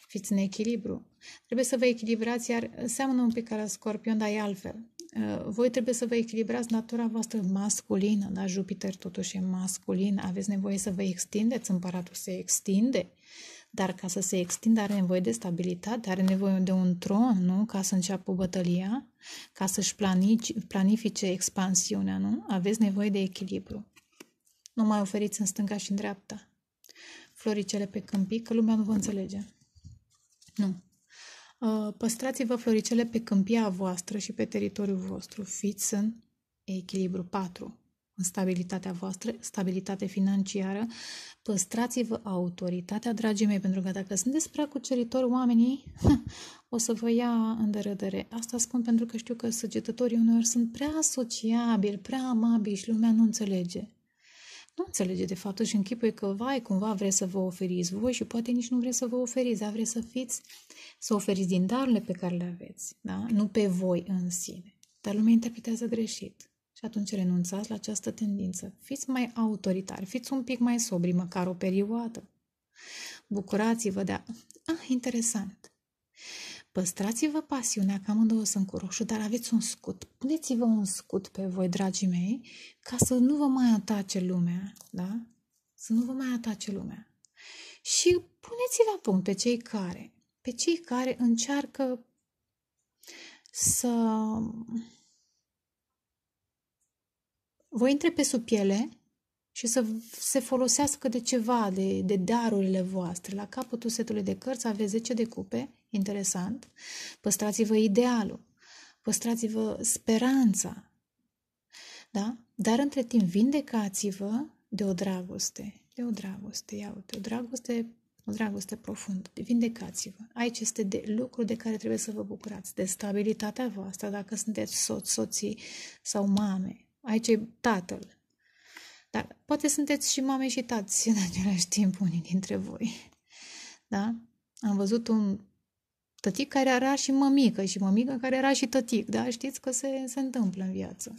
Fiți în echilibru. Trebuie să vă echilibrați, iar seamănă un pic la scorpion, dar e altfel. Uh, voi trebuie să vă echilibrați natura voastră masculină, da? Jupiter totuși e masculin. Aveți nevoie să vă extindeți, împăratul se extinde dar ca să se extindă are nevoie de stabilitate, are nevoie de un tron, nu? Ca să înceapă bătălia, ca să-și planifice expansiunea, nu? Aveți nevoie de echilibru. Nu mai oferiți în stânga și în dreapta floricele pe câmpii, că lumea nu vă înțelege. Nu. Uh, păstrați-vă floricele pe câmpia voastră și pe teritoriul vostru. Fiți în echilibru 4 în stabilitatea voastră, stabilitate financiară, păstrați-vă autoritatea, dragii mei, pentru că dacă sunteți prea cuceritori oamenii, o să vă ia în derădere. Asta spun pentru că știu că săgetătorii uneori sunt prea sociabili, prea amabili și lumea nu înțelege nu înțelege de fapt, și închipuie că, vai, cumva vreți să vă oferiți voi și poate nici nu vreți să vă oferiți, dar vreți să fiți, să oferiți din darurile pe care le aveți, da? nu pe voi în sine. Dar lumea interpretează greșit. Și atunci renunțați la această tendință. Fiți mai autoritari, fiți un pic mai sobri, măcar o perioadă. Bucurați-vă de... A... Ah, interesant! Păstrați-vă pasiunea, că amândouă sunt cu roșu, dar aveți un scut. Puneți-vă un scut pe voi, dragii mei, ca să nu vă mai atace lumea, da? Să nu vă mai atace lumea. Și puneți la punct pe cei care, pe cei care încearcă să vă intre pe sub piele și să se folosească de ceva, de, de darurile voastre. La capătul setului de cărți aveți 10 de cupe interesant, păstrați-vă idealul, păstrați-vă speranța, da? Dar între timp vindecați-vă de o dragoste, de o dragoste, ia uite, o dragoste, o dragoste profundă, vindecați-vă. Aici este de lucru de care trebuie să vă bucurați, de stabilitatea voastră, dacă sunteți soț, soții sau mame. Aici e tatăl. Dar poate sunteți și mame și tați în același timp unii dintre voi. Da? Am văzut un tătic care era și mămică și mămică care era și tătic, da? Știți că se, se întâmplă în viață.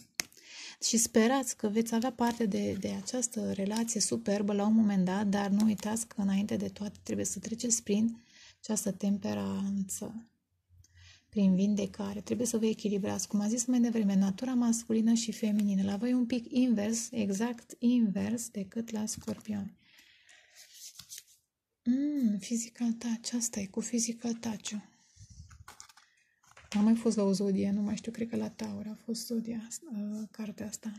Și sperați că veți avea parte de, de această relație superbă la un moment dat, dar nu uitați că înainte de toate trebuie să treceți prin această temperanță, prin vindecare. Trebuie să vă echilibrați, cum a zis mai devreme, natura masculină și feminină. La voi un pic invers, exact invers decât la scorpion. Mm, physical touch, asta e cu physical touch -ul. Am mai fost la o zodie, nu mai știu, cred că la Taur a fost zodia, uh, cartea asta.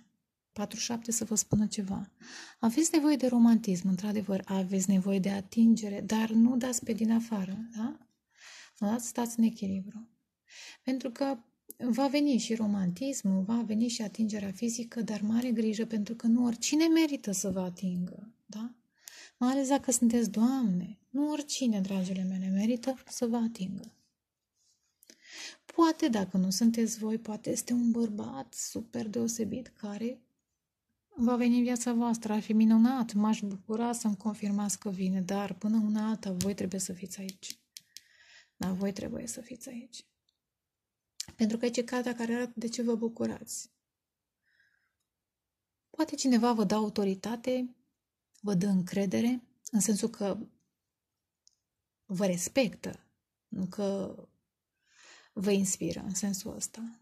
47 să vă spună ceva. Aveți nevoie de romantism, într-adevăr, aveți nevoie de atingere, dar nu dați pe din afară, da? Nu dați, stați în echilibru. Pentru că va veni și romantismul, va veni și atingerea fizică, dar mare grijă, pentru că nu oricine merită să vă atingă, da? Mai ales dacă sunteți doamne, nu oricine, dragile mele, merită să vă atingă poate, dacă nu sunteți voi, poate este un bărbat super deosebit care va veni în viața voastră. Ar fi minunat, m-aș bucura să-mi confirmați că vine, dar până una alta voi trebuie să fiți aici. Dar voi trebuie să fiți aici. Pentru că aici e cartea care arată de ce vă bucurați. Poate cineva vă dă autoritate, vă dă încredere, în sensul că vă respectă, nu că vă inspiră în sensul ăsta.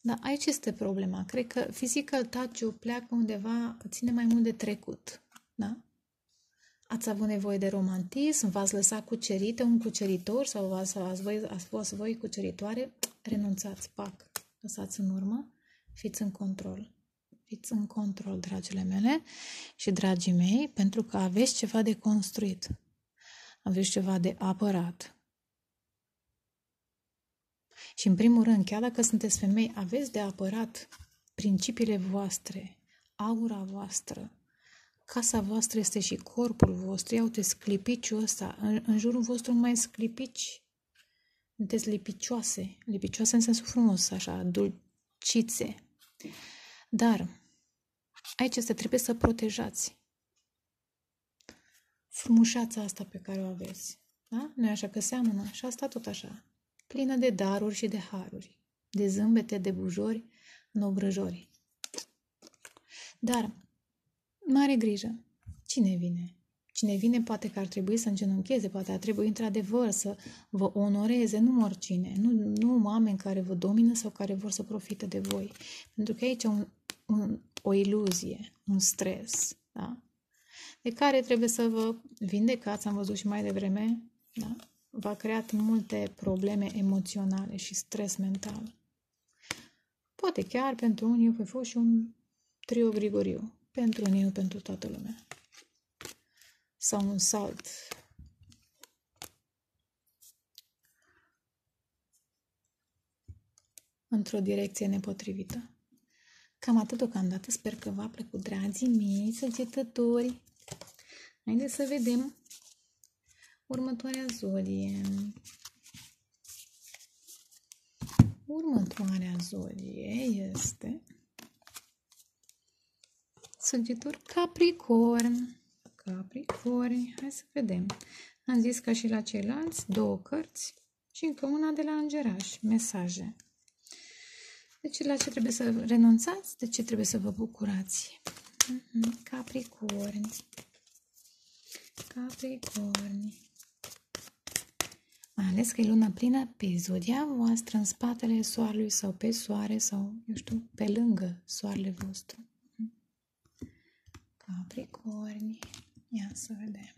Dar aici este problema. Cred că physical touch pleacă undeva, ține mai mult de trecut. Da? Ați avut nevoie de romantism, v-ați lăsat cucerită un cuceritor sau v-ați, ați, voi, ați fost voi cuceritoare, renunțați, pac, lăsați în urmă, fiți în control. Fiți în control, dragile mele și dragii mei, pentru că aveți ceva de construit. Aveți ceva de apărat. Și în primul rând, chiar dacă sunteți femei, aveți de apărat principiile voastre, aura voastră. Casa voastră este și corpul vostru. Ia uite sclipiciul ăsta. În, în jurul vostru mai sclipici. Sunteți lipicioase. Lipicioase în sensul frumos, așa, dulcițe. Dar aici este, trebuie să protejați frumușața asta pe care o aveți. Da? Nu e așa că seamănă? Și asta tot așa plină de daruri și de haruri, de zâmbete, de bujori, nobrăjori. Dar, mare grijă, cine vine? Cine vine poate că ar trebui să îngenuncheze, poate ar trebui într-adevăr să vă onoreze, nu oricine, nu, nu oameni care vă domină sau care vor să profite de voi. Pentru că aici un, un, o iluzie, un stres, da? de care trebuie să vă vindecați, am văzut și mai devreme, da? v-a creat multe probleme emoționale și stres mental. Poate chiar pentru unii voi fost și un trio Grigoriu, pentru unii, pentru toată lumea. Sau un salt într-o direcție nepotrivită. Cam atât deocamdată. Sper că v-a plăcut, dragii mei, săgetători. Haideți să vedem următoarea zodie Următoarea zodie este săgetor Capricorn. Capricorn. Hai să vedem. Am zis ca și la ceilalți, două cărți și încă una de la Angeraș, mesaje. Deci la ce trebuie să renunțați, de ce trebuie să vă bucurați. Capricorni. Mhm, Capricorni mai ales că e luna plină pe zodia voastră, în spatele soarelui sau pe soare sau, eu știu, pe lângă soarele vostru. Capricorni, ia să vedem.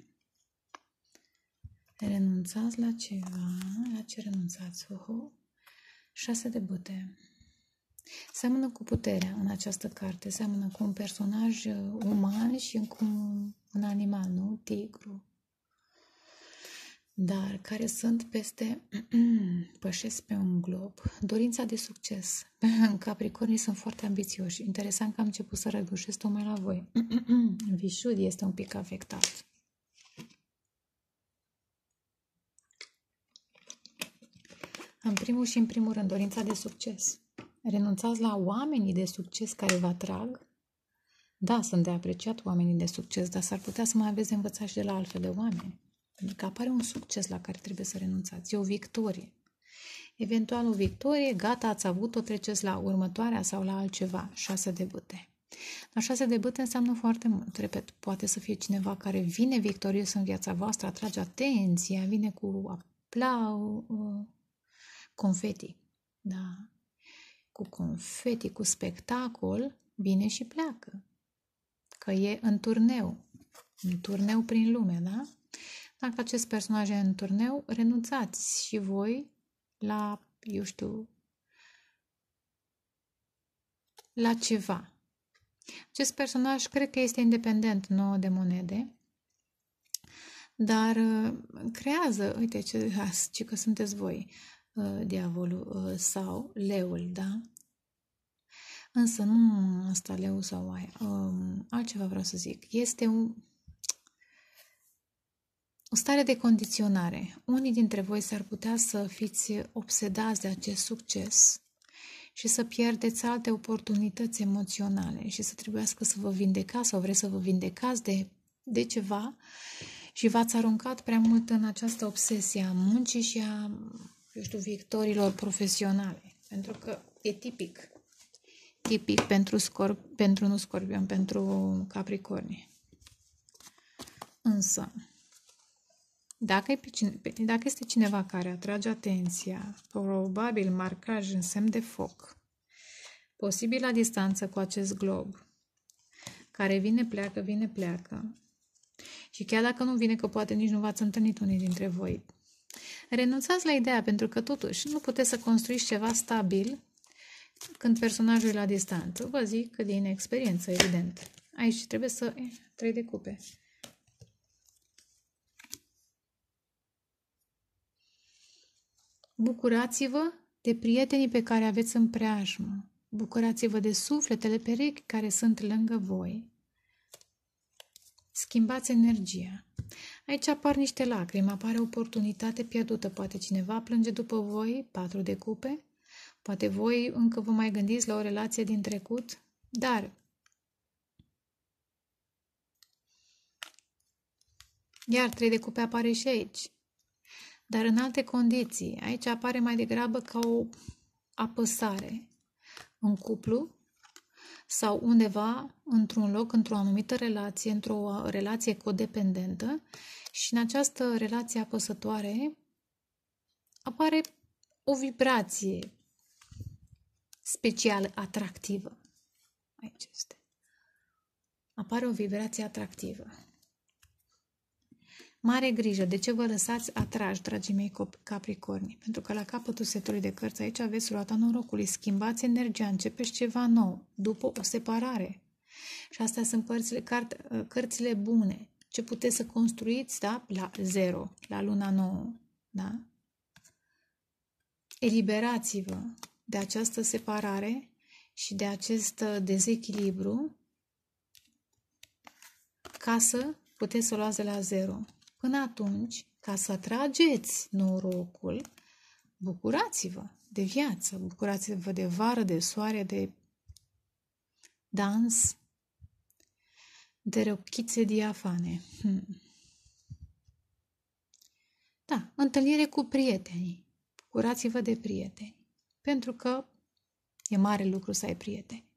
Renunțați la ceva, la ce renunțați, uhu. Șase de bute. Seamănă cu puterea în această carte, seamănă cu un personaj uman și cu un animal, nu? Tigru, dar care sunt peste, pășesc pe un glob, dorința de succes. Capricornii sunt foarte ambițioși. Interesant că am început să răgușesc tocmai la voi. Vișud este un pic afectat. În primul și în primul rând, dorința de succes. Renunțați la oamenii de succes care vă atrag. Da, sunt de apreciat oamenii de succes, dar s-ar putea să mai aveți învățați de la altfel de oameni. Pentru că apare un succes la care trebuie să renunțați. E o victorie. Eventual o victorie, gata, ați avut-o, treceți la următoarea sau la altceva. Șase de bâte. La șase de bâte înseamnă foarte mult. Repet, poate să fie cineva care vine victorios în viața voastră, atrage atenția, vine cu aplau, uh, confeti. Da. Cu confeti, cu spectacol, vine și pleacă. Că e în turneu. În turneu prin lume, da? Dacă acest personaj în turneu, renunțați și voi la, eu știu, la ceva. Acest personaj cred că este independent, nu de monede, dar uh, creează, uite ce, ce că sunteți voi, uh, diavolul uh, sau leul, da? Însă nu asta, leu sau aia, um, altceva vreau să zic. Este un, o stare de condiționare. Unii dintre voi s-ar putea să fiți obsedați de acest succes și să pierdeți alte oportunități emoționale și să trebuiască să vă vindecați sau vreți să vă vindecați de, de ceva și v-ați aruncat prea mult în această obsesie a muncii și a, eu știu, victorilor profesionale. Pentru că e tipic. Tipic pentru, scorp- pentru nu scorpion, pentru capricorni. Însă, dacă, e pe, dacă este cineva care atrage atenția, probabil marcaj în semn de foc, posibil la distanță cu acest glob, care vine, pleacă, vine, pleacă. Și chiar dacă nu vine, că poate nici nu v-ați întâlnit unii dintre voi, renunțați la ideea, pentru că totuși nu puteți să construiți ceva stabil când personajul e la distanță. Vă zic că din experiență, evident. Aici trebuie să... trei de cupe. Bucurați-vă de prietenii pe care aveți în preajmă. Bucurați-vă de sufletele perechi care sunt lângă voi. Schimbați energia. Aici apar niște lacrimi, apare oportunitate pierdută. Poate cineva plânge după voi, patru de cupe. Poate voi încă vă mai gândiți la o relație din trecut. Dar iar trei de cupe apare și aici dar în alte condiții. Aici apare mai degrabă ca o apăsare în cuplu sau undeva într-un loc, într-o anumită relație, într-o uh, relație codependentă și în această relație apăsătoare apare o vibrație special atractivă. Aici este. Apare o vibrație atractivă. Mare grijă, de ce vă lăsați atrași, dragii mei capricorni? Pentru că la capătul setului de cărți aici aveți roata norocului. Schimbați energia, începeți ceva nou, după o separare. Și astea sunt părțile, cart, cărțile bune. Ce puteți să construiți, da? La zero, la luna nouă, da? Eliberați-vă de această separare și de acest uh, dezechilibru ca să puteți să o luați de la zero. Până atunci, ca să atrageți norocul, bucurați-vă de viață, bucurați-vă de vară, de soare, de dans, de rochițe diafane. Hmm. Da, întâlnire cu prietenii. Bucurați-vă de prieteni, pentru că e mare lucru să ai prieteni.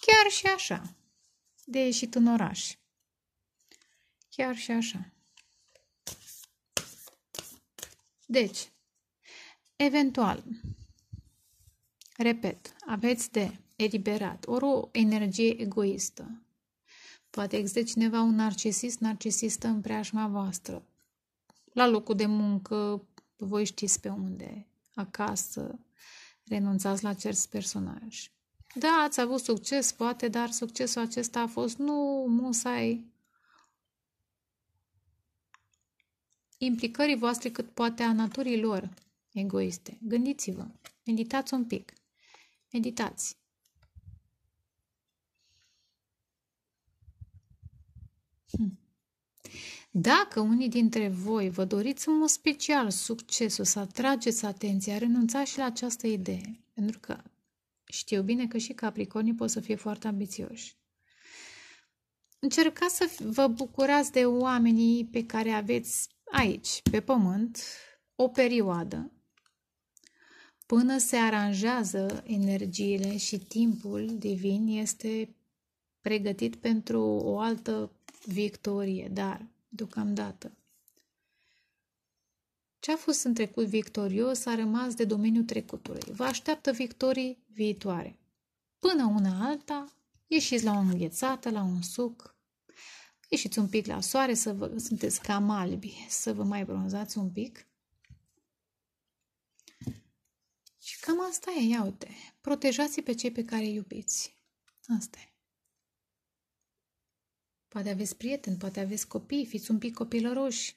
Chiar și așa, de ieșit în oraș. Chiar și așa. Deci, eventual, repet, aveți de eliberat ori o energie egoistă. Poate există cineva, un narcisist, narcisistă în preajma voastră, la locul de muncă, voi știți pe unde, acasă, renunțați la acest personaj. Da, ați avut succes, poate, dar succesul acesta a fost nu musai implicării voastre cât poate a naturii lor egoiste. Gândiți-vă, meditați un pic, meditați. Hm. Dacă unii dintre voi vă doriți în mod special succesul, să atrageți atenția, renunțați și la această idee, pentru că știu bine că și capricornii pot să fie foarte ambițioși. Încercați să vă bucurați de oamenii pe care aveți aici, pe pământ, o perioadă, până se aranjează energiile și timpul divin este pregătit pentru o altă victorie, dar deocamdată. Ce a fost în trecut victorios a rămas de domeniul trecutului. Vă așteaptă victorii viitoare. Până una alta, ieșiți la o înghețată, la un suc, Ieșiți un pic la soare să vă sunteți cam albi, să vă mai bronzați un pic. Și cam asta e, ia uite. Protejați pe cei pe care îi iubiți. Asta e. Poate aveți prieteni, poate aveți copii, fiți un pic copilăroși.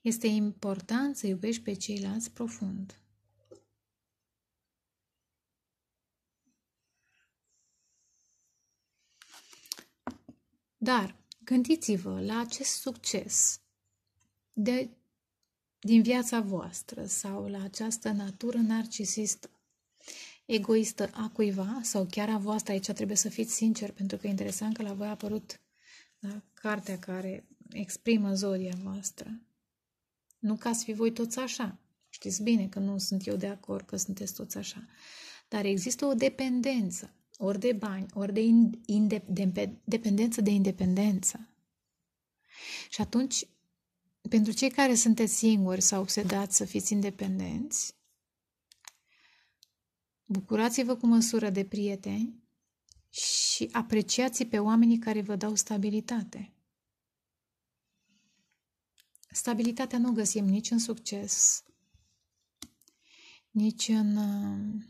Este important să iubești pe ceilalți profund. Dar Gândiți-vă la acest succes de, din viața voastră sau la această natură narcisistă, egoistă a cuiva sau chiar a voastră. Aici trebuie să fiți sinceri pentru că e interesant că la voi a apărut da, cartea care exprimă zodia voastră. Nu ca să fi voi toți așa. Știți bine că nu sunt eu de acord că sunteți toți așa. Dar există o dependență ori de bani, ori de, inde- de dependență de independență. Și atunci, pentru cei care sunteți singuri sau obsedați să fiți independenți, bucurați-vă cu măsură de prieteni și apreciați pe oamenii care vă dau stabilitate. Stabilitatea nu găsim nici în succes, nici în uh,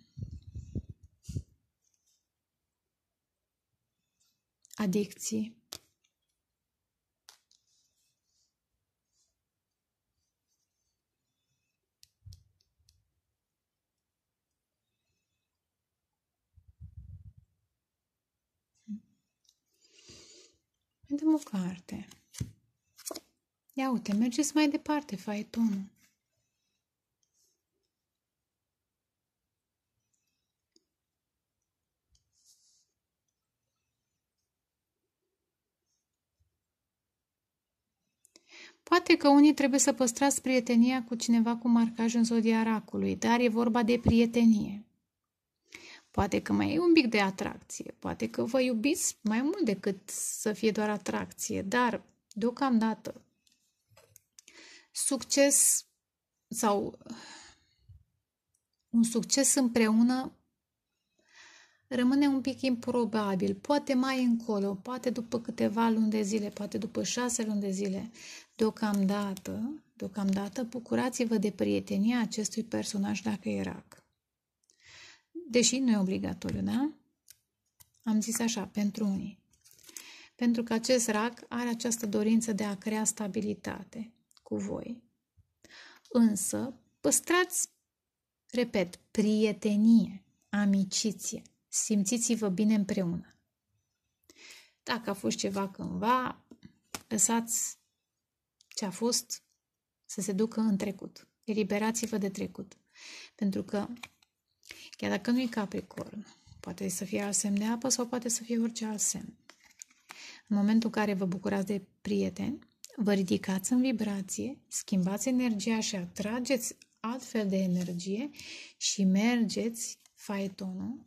adicții. Dăm o carte. Ia uite, mergeți mai departe, faetonul. Poate că unii trebuie să păstrați prietenia cu cineva cu marcaj în zodia racului, dar e vorba de prietenie. Poate că mai e un pic de atracție, poate că vă iubiți mai mult decât să fie doar atracție, dar deocamdată succes sau un succes împreună rămâne un pic improbabil, poate mai încolo, poate după câteva luni de zile, poate după șase luni de zile, Deocamdată, deocamdată, bucurați-vă de prietenia acestui personaj dacă e rac. Deși nu e obligatoriu, da? Am zis așa, pentru unii. Pentru că acest rac are această dorință de a crea stabilitate cu voi. Însă, păstrați, repet, prietenie, amiciție. Simțiți-vă bine împreună. Dacă a fost ceva cândva, lăsați ce a fost să se ducă în trecut. Eliberați-vă de trecut. Pentru că, chiar dacă nu e Capricorn, poate să fie alt semn de apă sau poate să fie orice alt semn. În momentul în care vă bucurați de prieteni, vă ridicați în vibrație, schimbați energia și atrageți altfel de energie și mergeți faetonul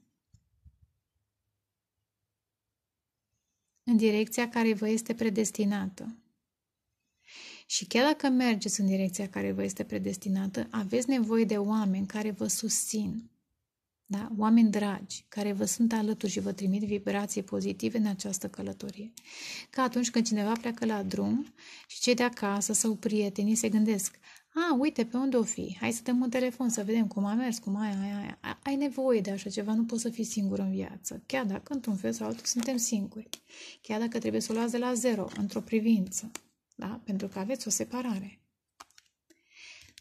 în direcția care vă este predestinată. Și chiar dacă mergeți în direcția care vă este predestinată, aveți nevoie de oameni care vă susțin. Da? Oameni dragi, care vă sunt alături și vă trimit vibrații pozitive în această călătorie. Ca atunci când cineva pleacă la drum și cei de acasă sau prietenii se gândesc a, uite, pe unde o fi? Hai să dăm un telefon să vedem cum a mers, cum aia, aia, aia. Ai nevoie de așa ceva, nu poți să fii singur în viață. Chiar dacă, într-un fel sau altul, suntem singuri. Chiar dacă trebuie să o luați de la zero, într-o privință. Da? Pentru că aveți o separare.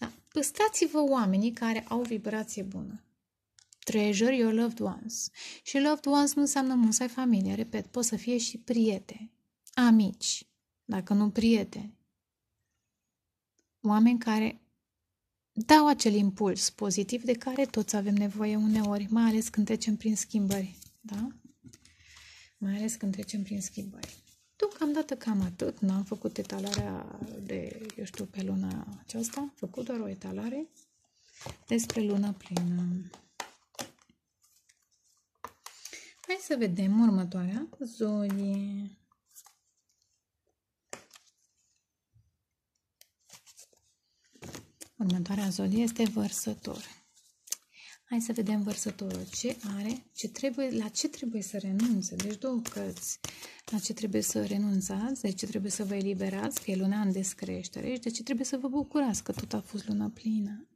Da? Păstrați-vă oamenii care au vibrație bună. Treasure your loved ones. Și loved ones nu înseamnă ai familie, repet, pot să fie și prieteni, amici, dacă nu prieteni. Oameni care dau acel impuls pozitiv de care toți avem nevoie uneori, mai ales când trecem prin schimbări. Da? Mai ales când trecem prin schimbări. Deocamdată cam atât, n-am făcut etalarea de, eu știu, pe luna aceasta, am făcut doar o etalare despre luna plină. Hai să vedem următoarea zodie. Următoarea zodie este vărsător. Hai să vedem vărsătorul ce are, ce trebuie, la ce trebuie să renunțe. Deci două cărți. La ce trebuie să renunțați, de deci ce trebuie să vă eliberați, că e luna în descreștere și de ce trebuie să vă bucurați, că tot a fost luna plină.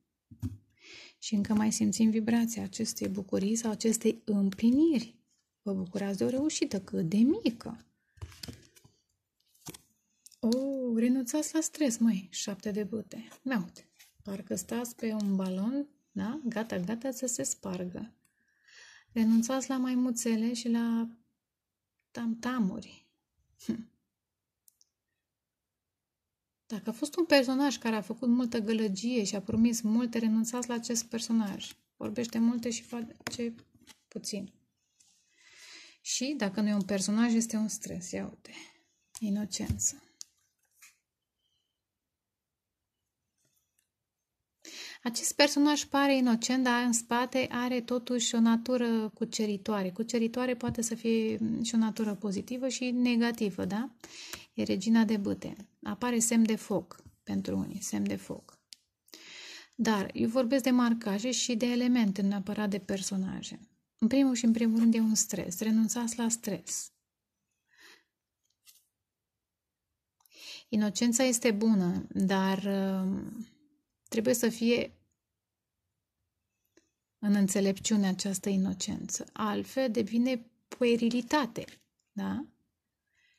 Și încă mai simțim vibrația acestei bucurii sau acestei împliniri. Vă bucurați de o reușită, că de mică. O, oh, renunțați la stres, măi, șapte de bute. Da, uite, parcă stați pe un balon da? Gata, gata să se spargă. Renunțați la maimuțele și la tamtamuri. Hm. Dacă a fost un personaj care a făcut multă gălăgie și a promis multe, renunțați la acest personaj. Vorbește multe și face puțin. Și dacă nu e un personaj, este un stres. Ia uite. Inocență. Acest personaj pare inocent, dar în spate are totuși o natură cuceritoare. Cuceritoare poate să fie mm, și o natură pozitivă și negativă, da? E regina de bâte. Apare semn de foc pentru unii, semn de foc. Dar eu vorbesc de marcaje și de elemente, în neapărat de personaje. În primul și în primul rând e un stres. Renunțați la stres. Inocența este bună, dar uh, Trebuie să fie în înțelepciune această inocență. Altfel devine puerilitate, da?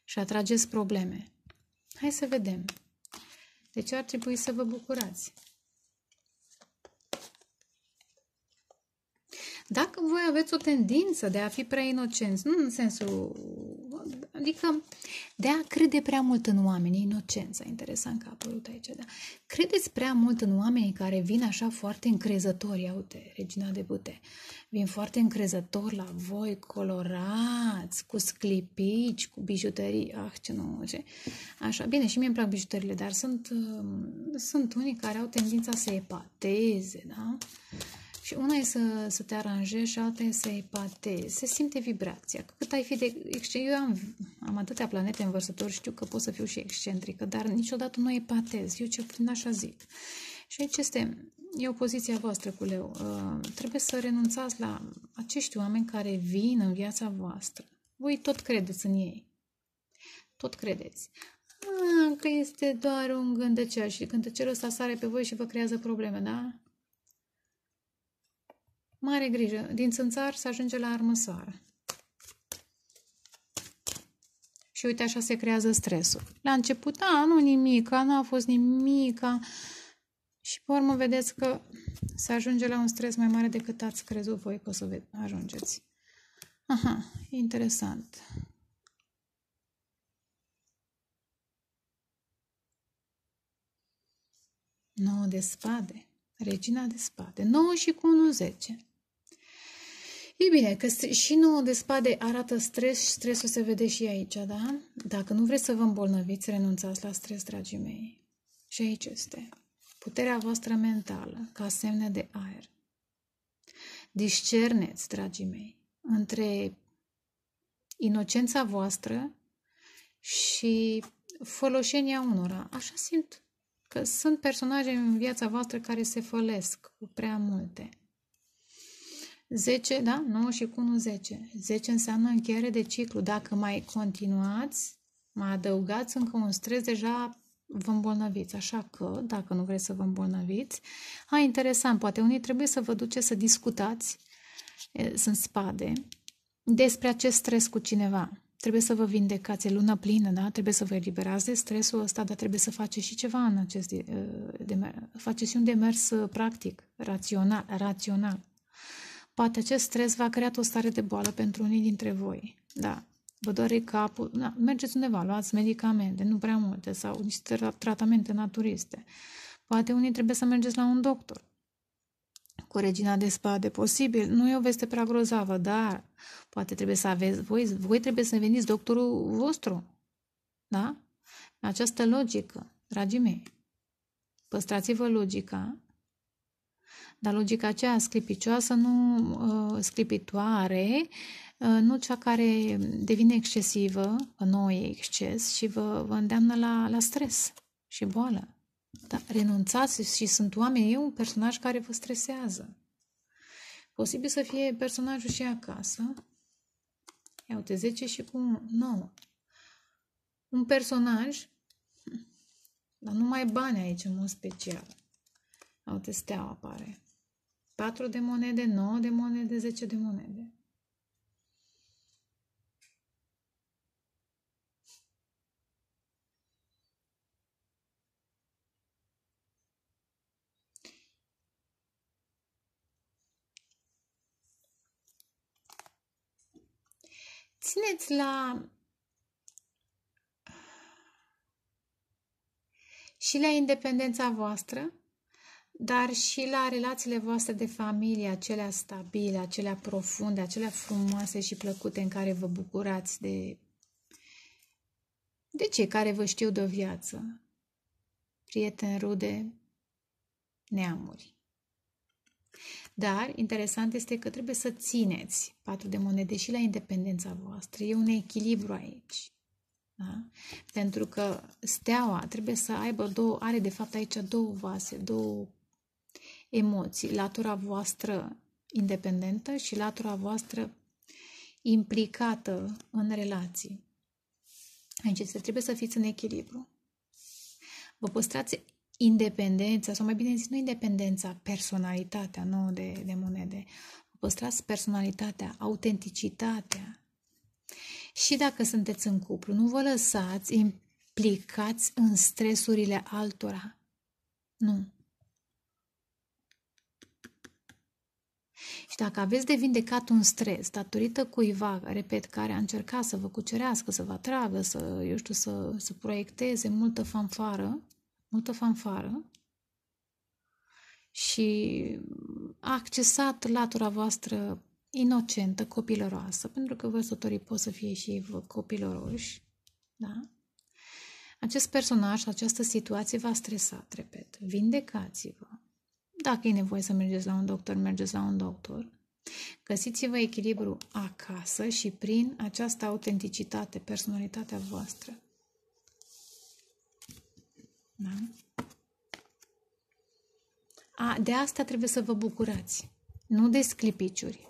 Și atrageți probleme. Hai să vedem. Deci ar trebui să vă bucurați. Dacă voi aveți o tendință de a fi prea inocenți, nu în sensul, adică de a crede prea mult în oameni, inocența, interesant că a apărut aici, da? Credeți prea mult în oamenii care vin așa foarte încrezători, uite, regina de bute, vin foarte încrezători la voi, colorați, cu sclipici, cu bijuterii, ah, ce nu, ce... Așa, bine, și mie îmi plac bijuteriile, dar sunt, um, sunt unii care au tendința să epateze, da? Și una e să, să te aranjezi și alta e să epatezi. Se simte vibrația. Cât ai fi de eu am, am atâtea planete învărsători, știu că pot să fiu și excentrică, dar niciodată nu epatez. Eu cel puțin așa zic. Și aici este, e o poziția voastră cu leu. Uh, trebuie să renunțați la acești oameni care vin în viața voastră. Voi tot credeți în ei. Tot credeți. că este doar un gândăcel și gândăcelul ăsta sare pe voi și vă creează probleme, da? Mare grijă, din țânțar se ajunge la armăsoară. Și uite așa se creează stresul. La început, a, nu nimica, nu a fost nimica. Și pe urmă vedeți că se ajunge la un stres mai mare decât ați crezut voi că o să ajungeți. Aha, interesant. Nouă de spade. Regina de spade. 9 și cu 1, 10. E bine, că și nouă de spade arată stres și stresul se vede și aici, da? Dacă nu vreți să vă îmbolnăviți, renunțați la stres, dragii mei. Și aici este. Puterea voastră mentală, ca semne de aer. Discerneți, dragii mei, între inocența voastră și foloșenia unora. Așa simt că sunt personaje în viața voastră care se fălesc cu prea multe. 10, da? 9 și cu 1, 10. 10 înseamnă încheiere de ciclu. Dacă mai continuați, mai adăugați încă un stres, deja vă îmbolnăviți. Așa că, dacă nu vreți să vă îmbolnăviți, a, interesant, poate unii trebuie să vă duce să discutați, sunt spade, despre acest stres cu cineva. Trebuie să vă vindecați, e lună plină, da? Trebuie să vă eliberați de stresul ăsta, dar trebuie să faceți și ceva în acest... De, de, faceți și un demers practic, rațional, rațional. Poate acest stres va crea o stare de boală pentru unii dintre voi. Da, vă doare capul, da, mergeți undeva, luați medicamente, nu prea multe, sau niște tratamente naturiste. Poate unii trebuie să mergeți la un doctor. Cu regina de spade, posibil, nu e o veste prea grozavă, dar poate trebuie să aveți, voi, voi trebuie să veniți doctorul vostru. Da? Această logică, dragii mei, păstrați-vă logica dar logica aceea sclipicioasă, nu uh, sclipitoare, uh, nu cea care devine excesivă, că e exces și vă, vă îndeamnă la, la stres și boală. Da, renunțați și sunt oameni, e un personaj care vă stresează. Posibil să fie personajul și acasă. Ia uite, 10 și cu 9. Un personaj, dar numai bani aici, în mod special. Ia uite, steaua apare. 4 de monede, 9 de monede, 10 de monede. Țineți la și la independența voastră dar și la relațiile voastre de familie, acelea stabile, acelea profunde, acelea frumoase și plăcute în care vă bucurați de, de cei care vă știu de o viață, prieteni, rude, neamuri. Dar interesant este că trebuie să țineți patru de monede și la independența voastră. E un echilibru aici. Da? Pentru că steaua trebuie să aibă două, are de fapt aici două vase, două emoții, latura voastră independentă și latura voastră implicată în relații. Aici este, trebuie să fiți în echilibru. Vă păstrați independența, sau mai bine zis, nu independența, personalitatea nouă de, de monede. Vă păstrați personalitatea, autenticitatea. Și dacă sunteți în cuplu, nu vă lăsați implicați în stresurile altora. Nu. Și dacă aveți de vindecat un stres datorită cuiva, repet, care a încercat să vă cucerească, să vă atragă, să, eu știu, să, să proiecteze multă fanfară, multă fanfară, și a accesat latura voastră inocentă, copilăroasă, pentru că vărsătorii pot să fie și copilăroși, da? Acest personaj, această situație v-a stresat, repet, vindecați-vă, dacă e nevoie să mergeți la un doctor, mergeți la un doctor. Găsiți-vă echilibru acasă și prin această autenticitate, personalitatea voastră. Da? A, de asta trebuie să vă bucurați. Nu de sclipiciuri.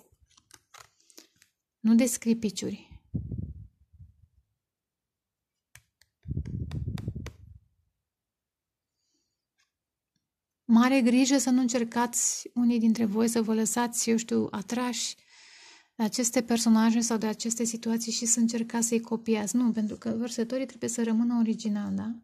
Nu de sclipiciuri. Mare grijă să nu încercați unii dintre voi să vă lăsați, eu știu, atrași de aceste personaje sau de aceste situații și să încercați să-i copiați. Nu, pentru că vărsătorii trebuie să rămână original, da?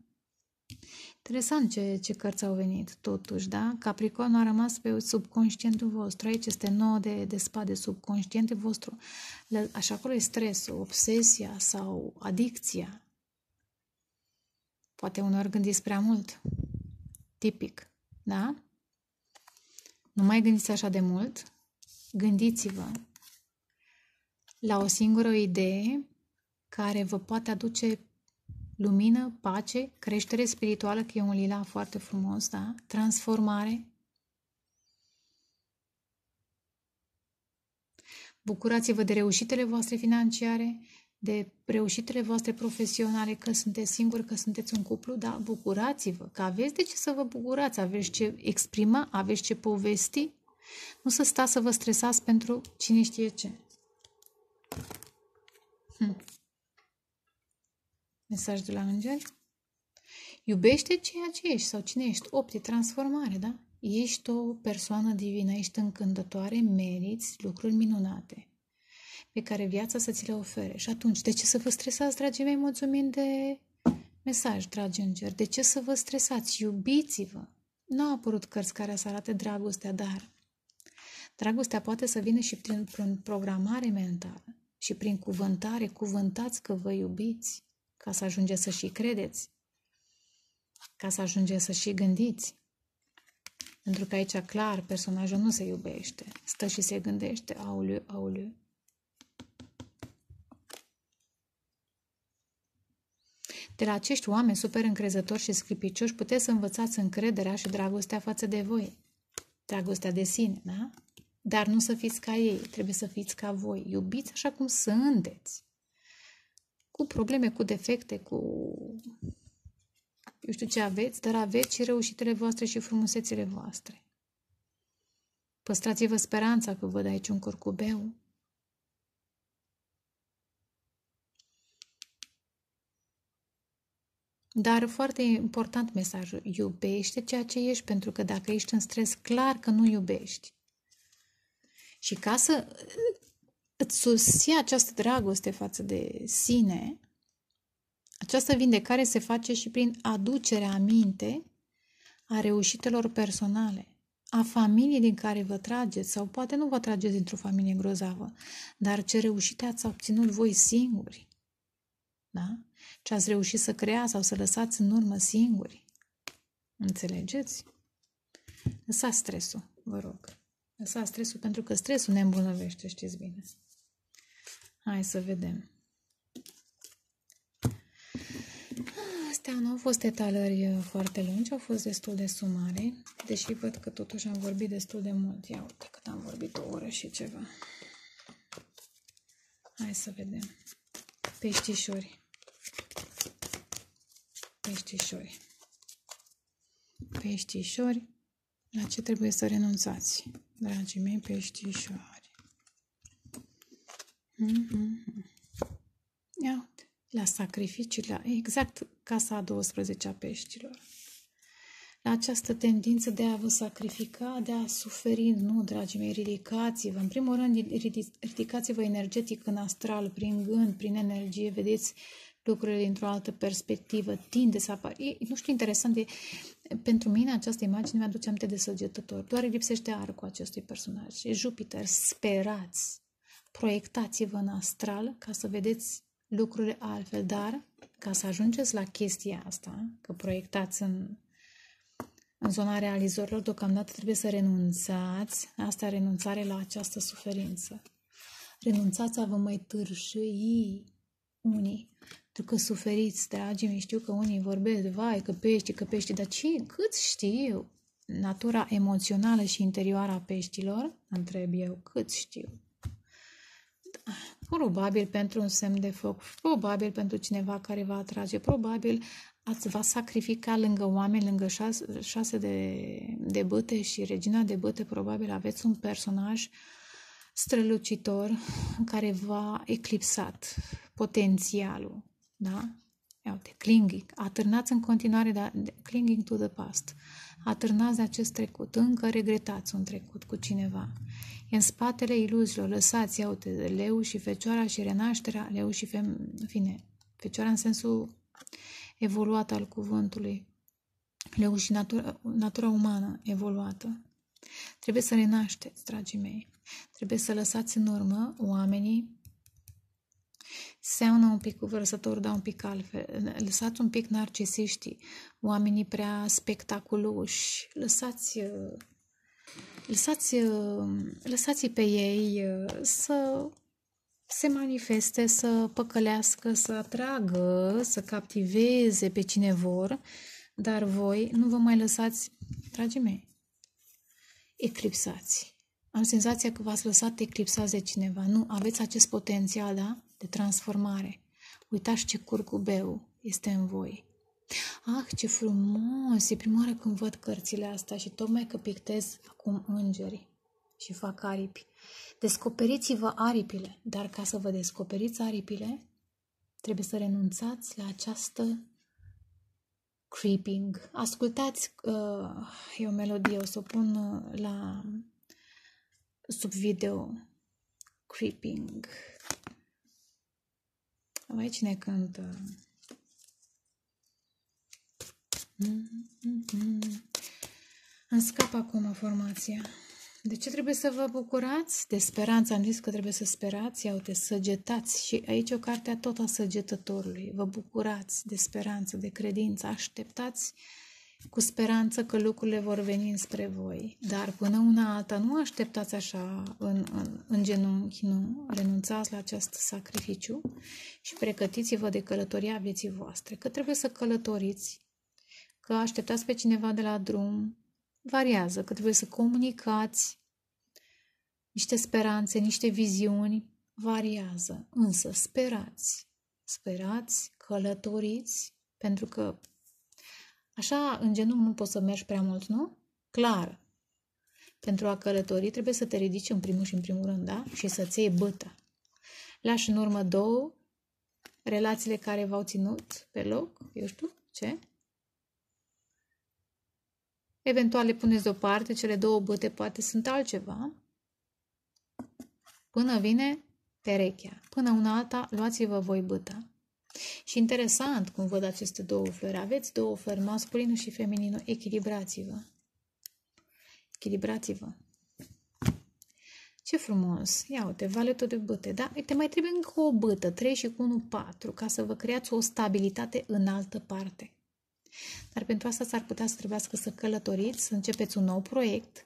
Interesant ce, ce cărți au venit, totuși, da? Capricorn a rămas pe subconștientul vostru. Aici este nouă de, de spade, subconștiente vostru. Așa acolo e stresul, obsesia sau adicția. Poate uneori gândiți prea mult. Tipic. Da? Nu mai gândiți așa de mult. Gândiți-vă la o singură idee care vă poate aduce lumină, pace, creștere spirituală, că e un lila foarte frumos, da? Transformare. Bucurați-vă de reușitele voastre financiare de reușitele voastre profesionale, că sunteți singuri, că sunteți un cuplu, da bucurați-vă, că aveți de ce să vă bucurați, aveți ce exprima, aveți ce povesti, nu să stați să vă stresați pentru cine știe ce. Hm. Mesaj de la îngeri. Iubește ceea ce ești sau cine ești. Opt, e transformare, da? Ești o persoană divină, ești încântătoare, meriți lucruri minunate pe care viața să ți le ofere. Și atunci, de ce să vă stresați, dragii mei, mulțumim de mesaj, dragi îngeri? De ce să vă stresați? Iubiți-vă! Nu au apărut cărți care să arate dragostea, dar dragostea poate să vină și prin, prin programare mentală și prin cuvântare. Cuvântați că vă iubiți ca să ajungeți să și credeți, ca să ajungeți să și gândiți. Pentru că aici, clar, personajul nu se iubește, stă și se gândește, auliu, auliu, De la acești oameni super încrezători și scripicioși puteți să învățați încrederea și dragostea față de voi. Dragostea de sine, da? Dar nu să fiți ca ei, trebuie să fiți ca voi. Iubiți așa cum sunteți. Cu probleme, cu defecte, cu eu știu ce aveți, dar aveți și reușitele voastre și frumusețile voastre. Păstrați-vă speranța că văd aici un curcubeu Dar foarte important mesajul, iubește ceea ce ești, pentru că dacă ești în stres, clar că nu iubești. Și ca să îți susții această dragoste față de sine, această vindecare se face și prin aducerea aminte a reușitelor personale, a familiei din care vă trageți sau poate nu vă trageți dintr-o familie grozavă, dar ce reușite ați obținut voi singuri. Da? ce ați reușit să creați sau să lăsați în urmă singuri. Înțelegeți? Lăsați stresul, vă rog. Lăsați stresul pentru că stresul ne îmbunăvește, știți bine. Hai să vedem. Astea nu au fost etalări uh, foarte lungi, au fost destul de sumare, deși văd că totuși am vorbit destul de mult. Ia uite cât am vorbit, o oră și ceva. Hai să vedem. Peștișori peștișori. Peștișori, la ce trebuie să renunțați, dragii mei peștișori? Mm-hmm. Ia uite, la sacrificii, la, exact casa a 12-a peștilor. La această tendință de a vă sacrifica, de a suferi, nu, dragii mei, ridicați-vă. În primul rând, ridicați-vă energetic în astral, prin gând, prin energie, vedeți, uh, lucrurile dintr-o altă perspectivă, tinde să apară. E, nu știu, interesant, e, pentru mine această imagine mi-aduce aminte de săgetător. Doar îi lipsește arcul acestui personaj. E Jupiter, sperați, proiectați-vă în astral ca să vedeți lucrurile altfel, dar ca să ajungeți la chestia asta, că proiectați în, în zona realizorilor, deocamdată trebuie să renunțați, asta renunțare la această suferință. Renunțați a vă mai târșii unii pentru că suferiți, dragii mei, știu că unii vorbesc, vai, că pești, că pești, dar ce, cât știu natura emoțională și interioară a peștilor? Întreb eu, cât știu? Da, probabil pentru un semn de foc, probabil pentru cineva care va atrage, probabil ați va sacrifica lângă oameni, lângă șase, șase de, de băte și regina de băte, probabil aveți un personaj strălucitor care v-a eclipsat potențialul da? Ia uite, clinging. Atârnați în continuare, dar clinging to the past. Atârnați de acest trecut. Încă regretați un trecut cu cineva. E în spatele iluzilor, lăsați, ia uite, leu și fecioara și renașterea, leu și fem... fine, fecioara în sensul evoluat al cuvântului, leu și natura, natura umană evoluată. Trebuie să renașteți, dragii mei. Trebuie să lăsați în urmă oamenii seamănă un pic cu vărsătorul, dar un pic altfel. Lăsați un pic narcisiștii, oamenii prea spectaculoși. Lăsați, uh, lăsați, uh, lăsați pe ei uh, să se manifeste, să păcălească, să atragă, să captiveze pe cine vor, dar voi nu vă mai lăsați, dragii mei, eclipsați. Am senzația că v-ați lăsat eclipsați de cineva. Nu, aveți acest potențial, da? de transformare. Uitați ce curcubeu este în voi. Ah, ce frumos! E prima oară când văd cărțile astea și tocmai că pictez acum îngeri și fac aripi. Descoperiți-vă aripile, dar ca să vă descoperiți aripile, trebuie să renunțați la această creeping. Ascultați, uh, e o melodie, o să o pun uh, la sub video creeping. Vai cine cântă. Mm-hmm. Îmi scap acum formația. De ce trebuie să vă bucurați? De speranță, am zis că trebuie să sperați, iau te săgetați. Și aici o carte a tot a săgetătorului. Vă bucurați de speranță, de credință, așteptați cu speranță că lucrurile vor veni înspre voi. Dar până una alta, nu așteptați așa în, în, în genunchi, nu. Renunțați la acest sacrificiu și pregătiți-vă de călătoria vieții voastre. Că trebuie să călătoriți, că așteptați pe cineva de la drum, variază, că trebuie să comunicați niște speranțe, niște viziuni, variază. Însă sperați, sperați, călătoriți, pentru că Așa, în genunchi nu poți să mergi prea mult, nu? Clar. Pentru a călători trebuie să te ridici în primul și în primul rând, da? Și să-ți iei bătă. Lași în urmă două relațiile care v-au ținut pe loc, eu știu, ce? Eventual le puneți deoparte, cele două băte poate sunt altceva. Până vine perechea. Până una alta, luați-vă voi băta. Și interesant cum văd aceste două flori. Aveți două flori, masculinul și femininul. Echilibrați-vă. Echilibrați-vă. Ce frumos! Ia uite, valetul de bâte, da? Uite, mai trebuie încă o bâtă, 3 și cu 1, 4, ca să vă creați o stabilitate în altă parte. Dar pentru asta s-ar putea să trebuiască să călătoriți, să începeți un nou proiect,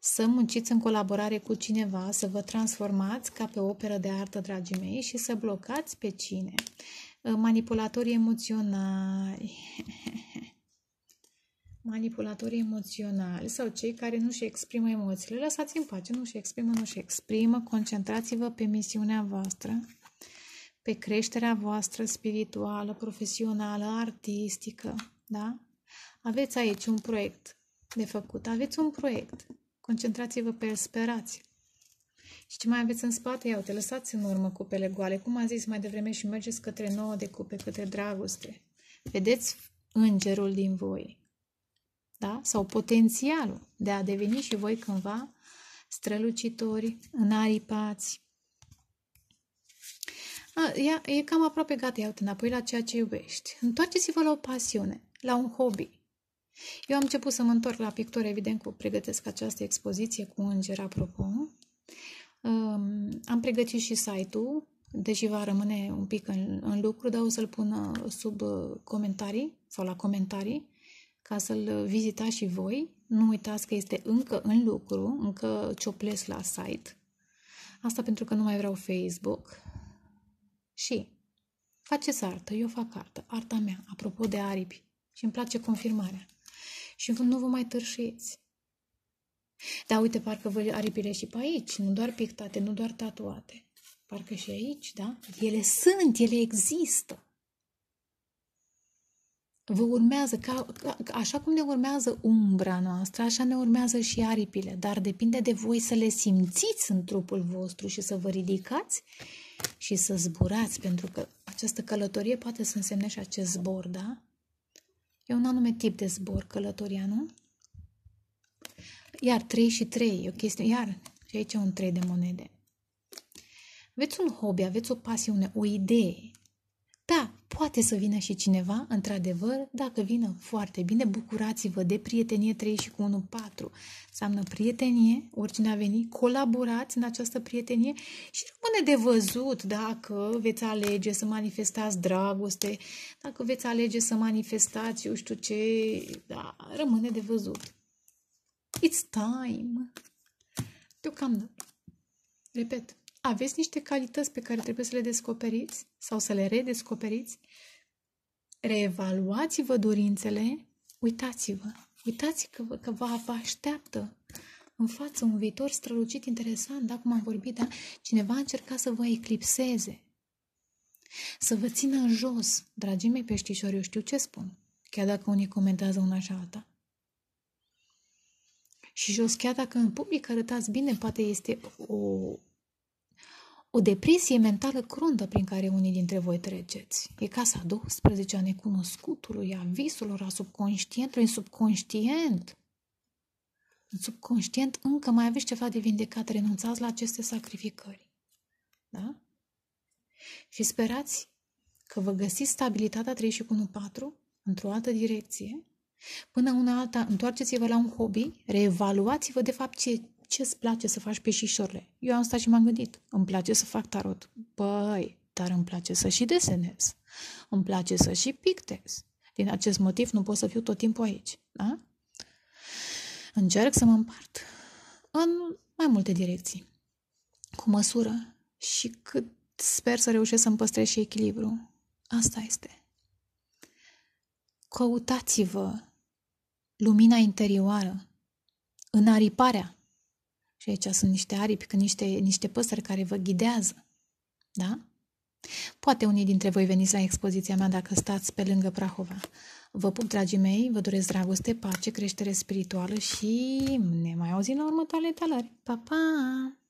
să munciți în colaborare cu cineva, să vă transformați ca pe o operă de artă, dragii mei, și să blocați pe cine Ă, manipulatorii emoționali. manipulatorii emoționali sau cei care nu și exprimă emoțiile. Lăsați în pace, nu și exprimă, nu și exprimă. Concentrați-vă pe misiunea voastră, pe creșterea voastră spirituală, profesională, artistică. Da? Aveți aici un proiect de făcut, aveți un proiect. Concentrați-vă pe el, sperați. Și ce mai aveți în spate? Ia uite, lăsați în urmă cupele goale, cum am zis mai devreme, și mergeți către nouă de cupe, către dragoste. Vedeți îngerul din voi. Da? Sau potențialul de a deveni și voi cândva strălucitori, înaripați. A, ia, e cam aproape gata, ia uite înapoi la ceea ce iubești. Întoarceți-vă la o pasiune, la un hobby. Eu am început să mă întorc la pictură, evident, cu pregătesc această expoziție cu înger, apropo, am pregătit și site-ul, deși va rămâne un pic în, în lucru, dar o să-l pun uh, sub uh, comentarii sau la comentarii ca să-l vizitați și voi. Nu uitați că este încă în lucru, încă cioplesc la site. Asta pentru că nu mai vreau Facebook. Și faceți artă, eu fac artă, arta mea, apropo de aripi. Și îmi place confirmarea. Și nu vă mai târșiți. Dar uite, parcă vă aripile și pe aici, nu doar pictate, nu doar tatuate. Parcă și aici, da? Ele sunt, ele există. Vă urmează, ca, ca, așa cum ne urmează umbra noastră, așa ne urmează și aripile, dar depinde de voi să le simțiți în trupul vostru și să vă ridicați și să zburați, pentru că această călătorie poate să însemne și acest zbor, da? E un anume tip de zbor, călătoria, nu? Iar 3 și 3 e o chestie, iar și aici un 3 de monede. Aveți un hobby, aveți o pasiune, o idee. Da, poate să vină și cineva, într-adevăr, dacă vină foarte bine, bucurați-vă de prietenie 3 și cu 1, 4. Înseamnă prietenie, oricine a venit, colaborați în această prietenie și rămâne de văzut dacă veți alege să manifestați dragoste, dacă veți alege să manifestați, eu știu ce, da, rămâne de văzut. It's time. Deocamdată. Repet, aveți niște calități pe care trebuie să le descoperiți sau să le redescoperiți. Reevaluați-vă dorințele, uitați-vă. Uitați că, că vă, vă așteaptă în față un viitor strălucit, interesant, da, cum am vorbit, da? Cineva încerca să vă eclipseze, să vă țină în jos, dragii mei peștișori, eu știu ce spun, chiar dacă unii comentează una și alta și jos, chiar dacă în public arătați bine, poate este o, o depresie mentală cruntă prin care unii dintre voi treceți. E casa 12 a necunoscutului, a visurilor, a subconștientului, subconștient. În subconștient încă mai aveți ceva de vindecat, renunțați la aceste sacrificări. Da? Și sperați că vă găsiți stabilitatea 3 și cu 1, 4 într-o altă direcție Până una alta, întoarceți-vă la un hobby, reevaluați-vă de fapt ce, ce îți place să faci pe șișorle. Eu am stat și m-am gândit, îmi place să fac tarot. Păi, dar îmi place să și desenez. Îmi place să și pictez. Din acest motiv nu pot să fiu tot timpul aici. Da? Încerc să mă împart în mai multe direcții, cu măsură și cât sper să reușesc să-mi păstrez și echilibru. Asta este. Căutați-vă lumina interioară, în ariparea. Și aici sunt niște aripi, că niște, niște păsări care vă ghidează. Da? Poate unii dintre voi veniți la expoziția mea dacă stați pe lângă Prahova. Vă pup, dragii mei, vă doresc dragoste, pace, creștere spirituală și ne mai auzim la următoarele talări. Pa, pa!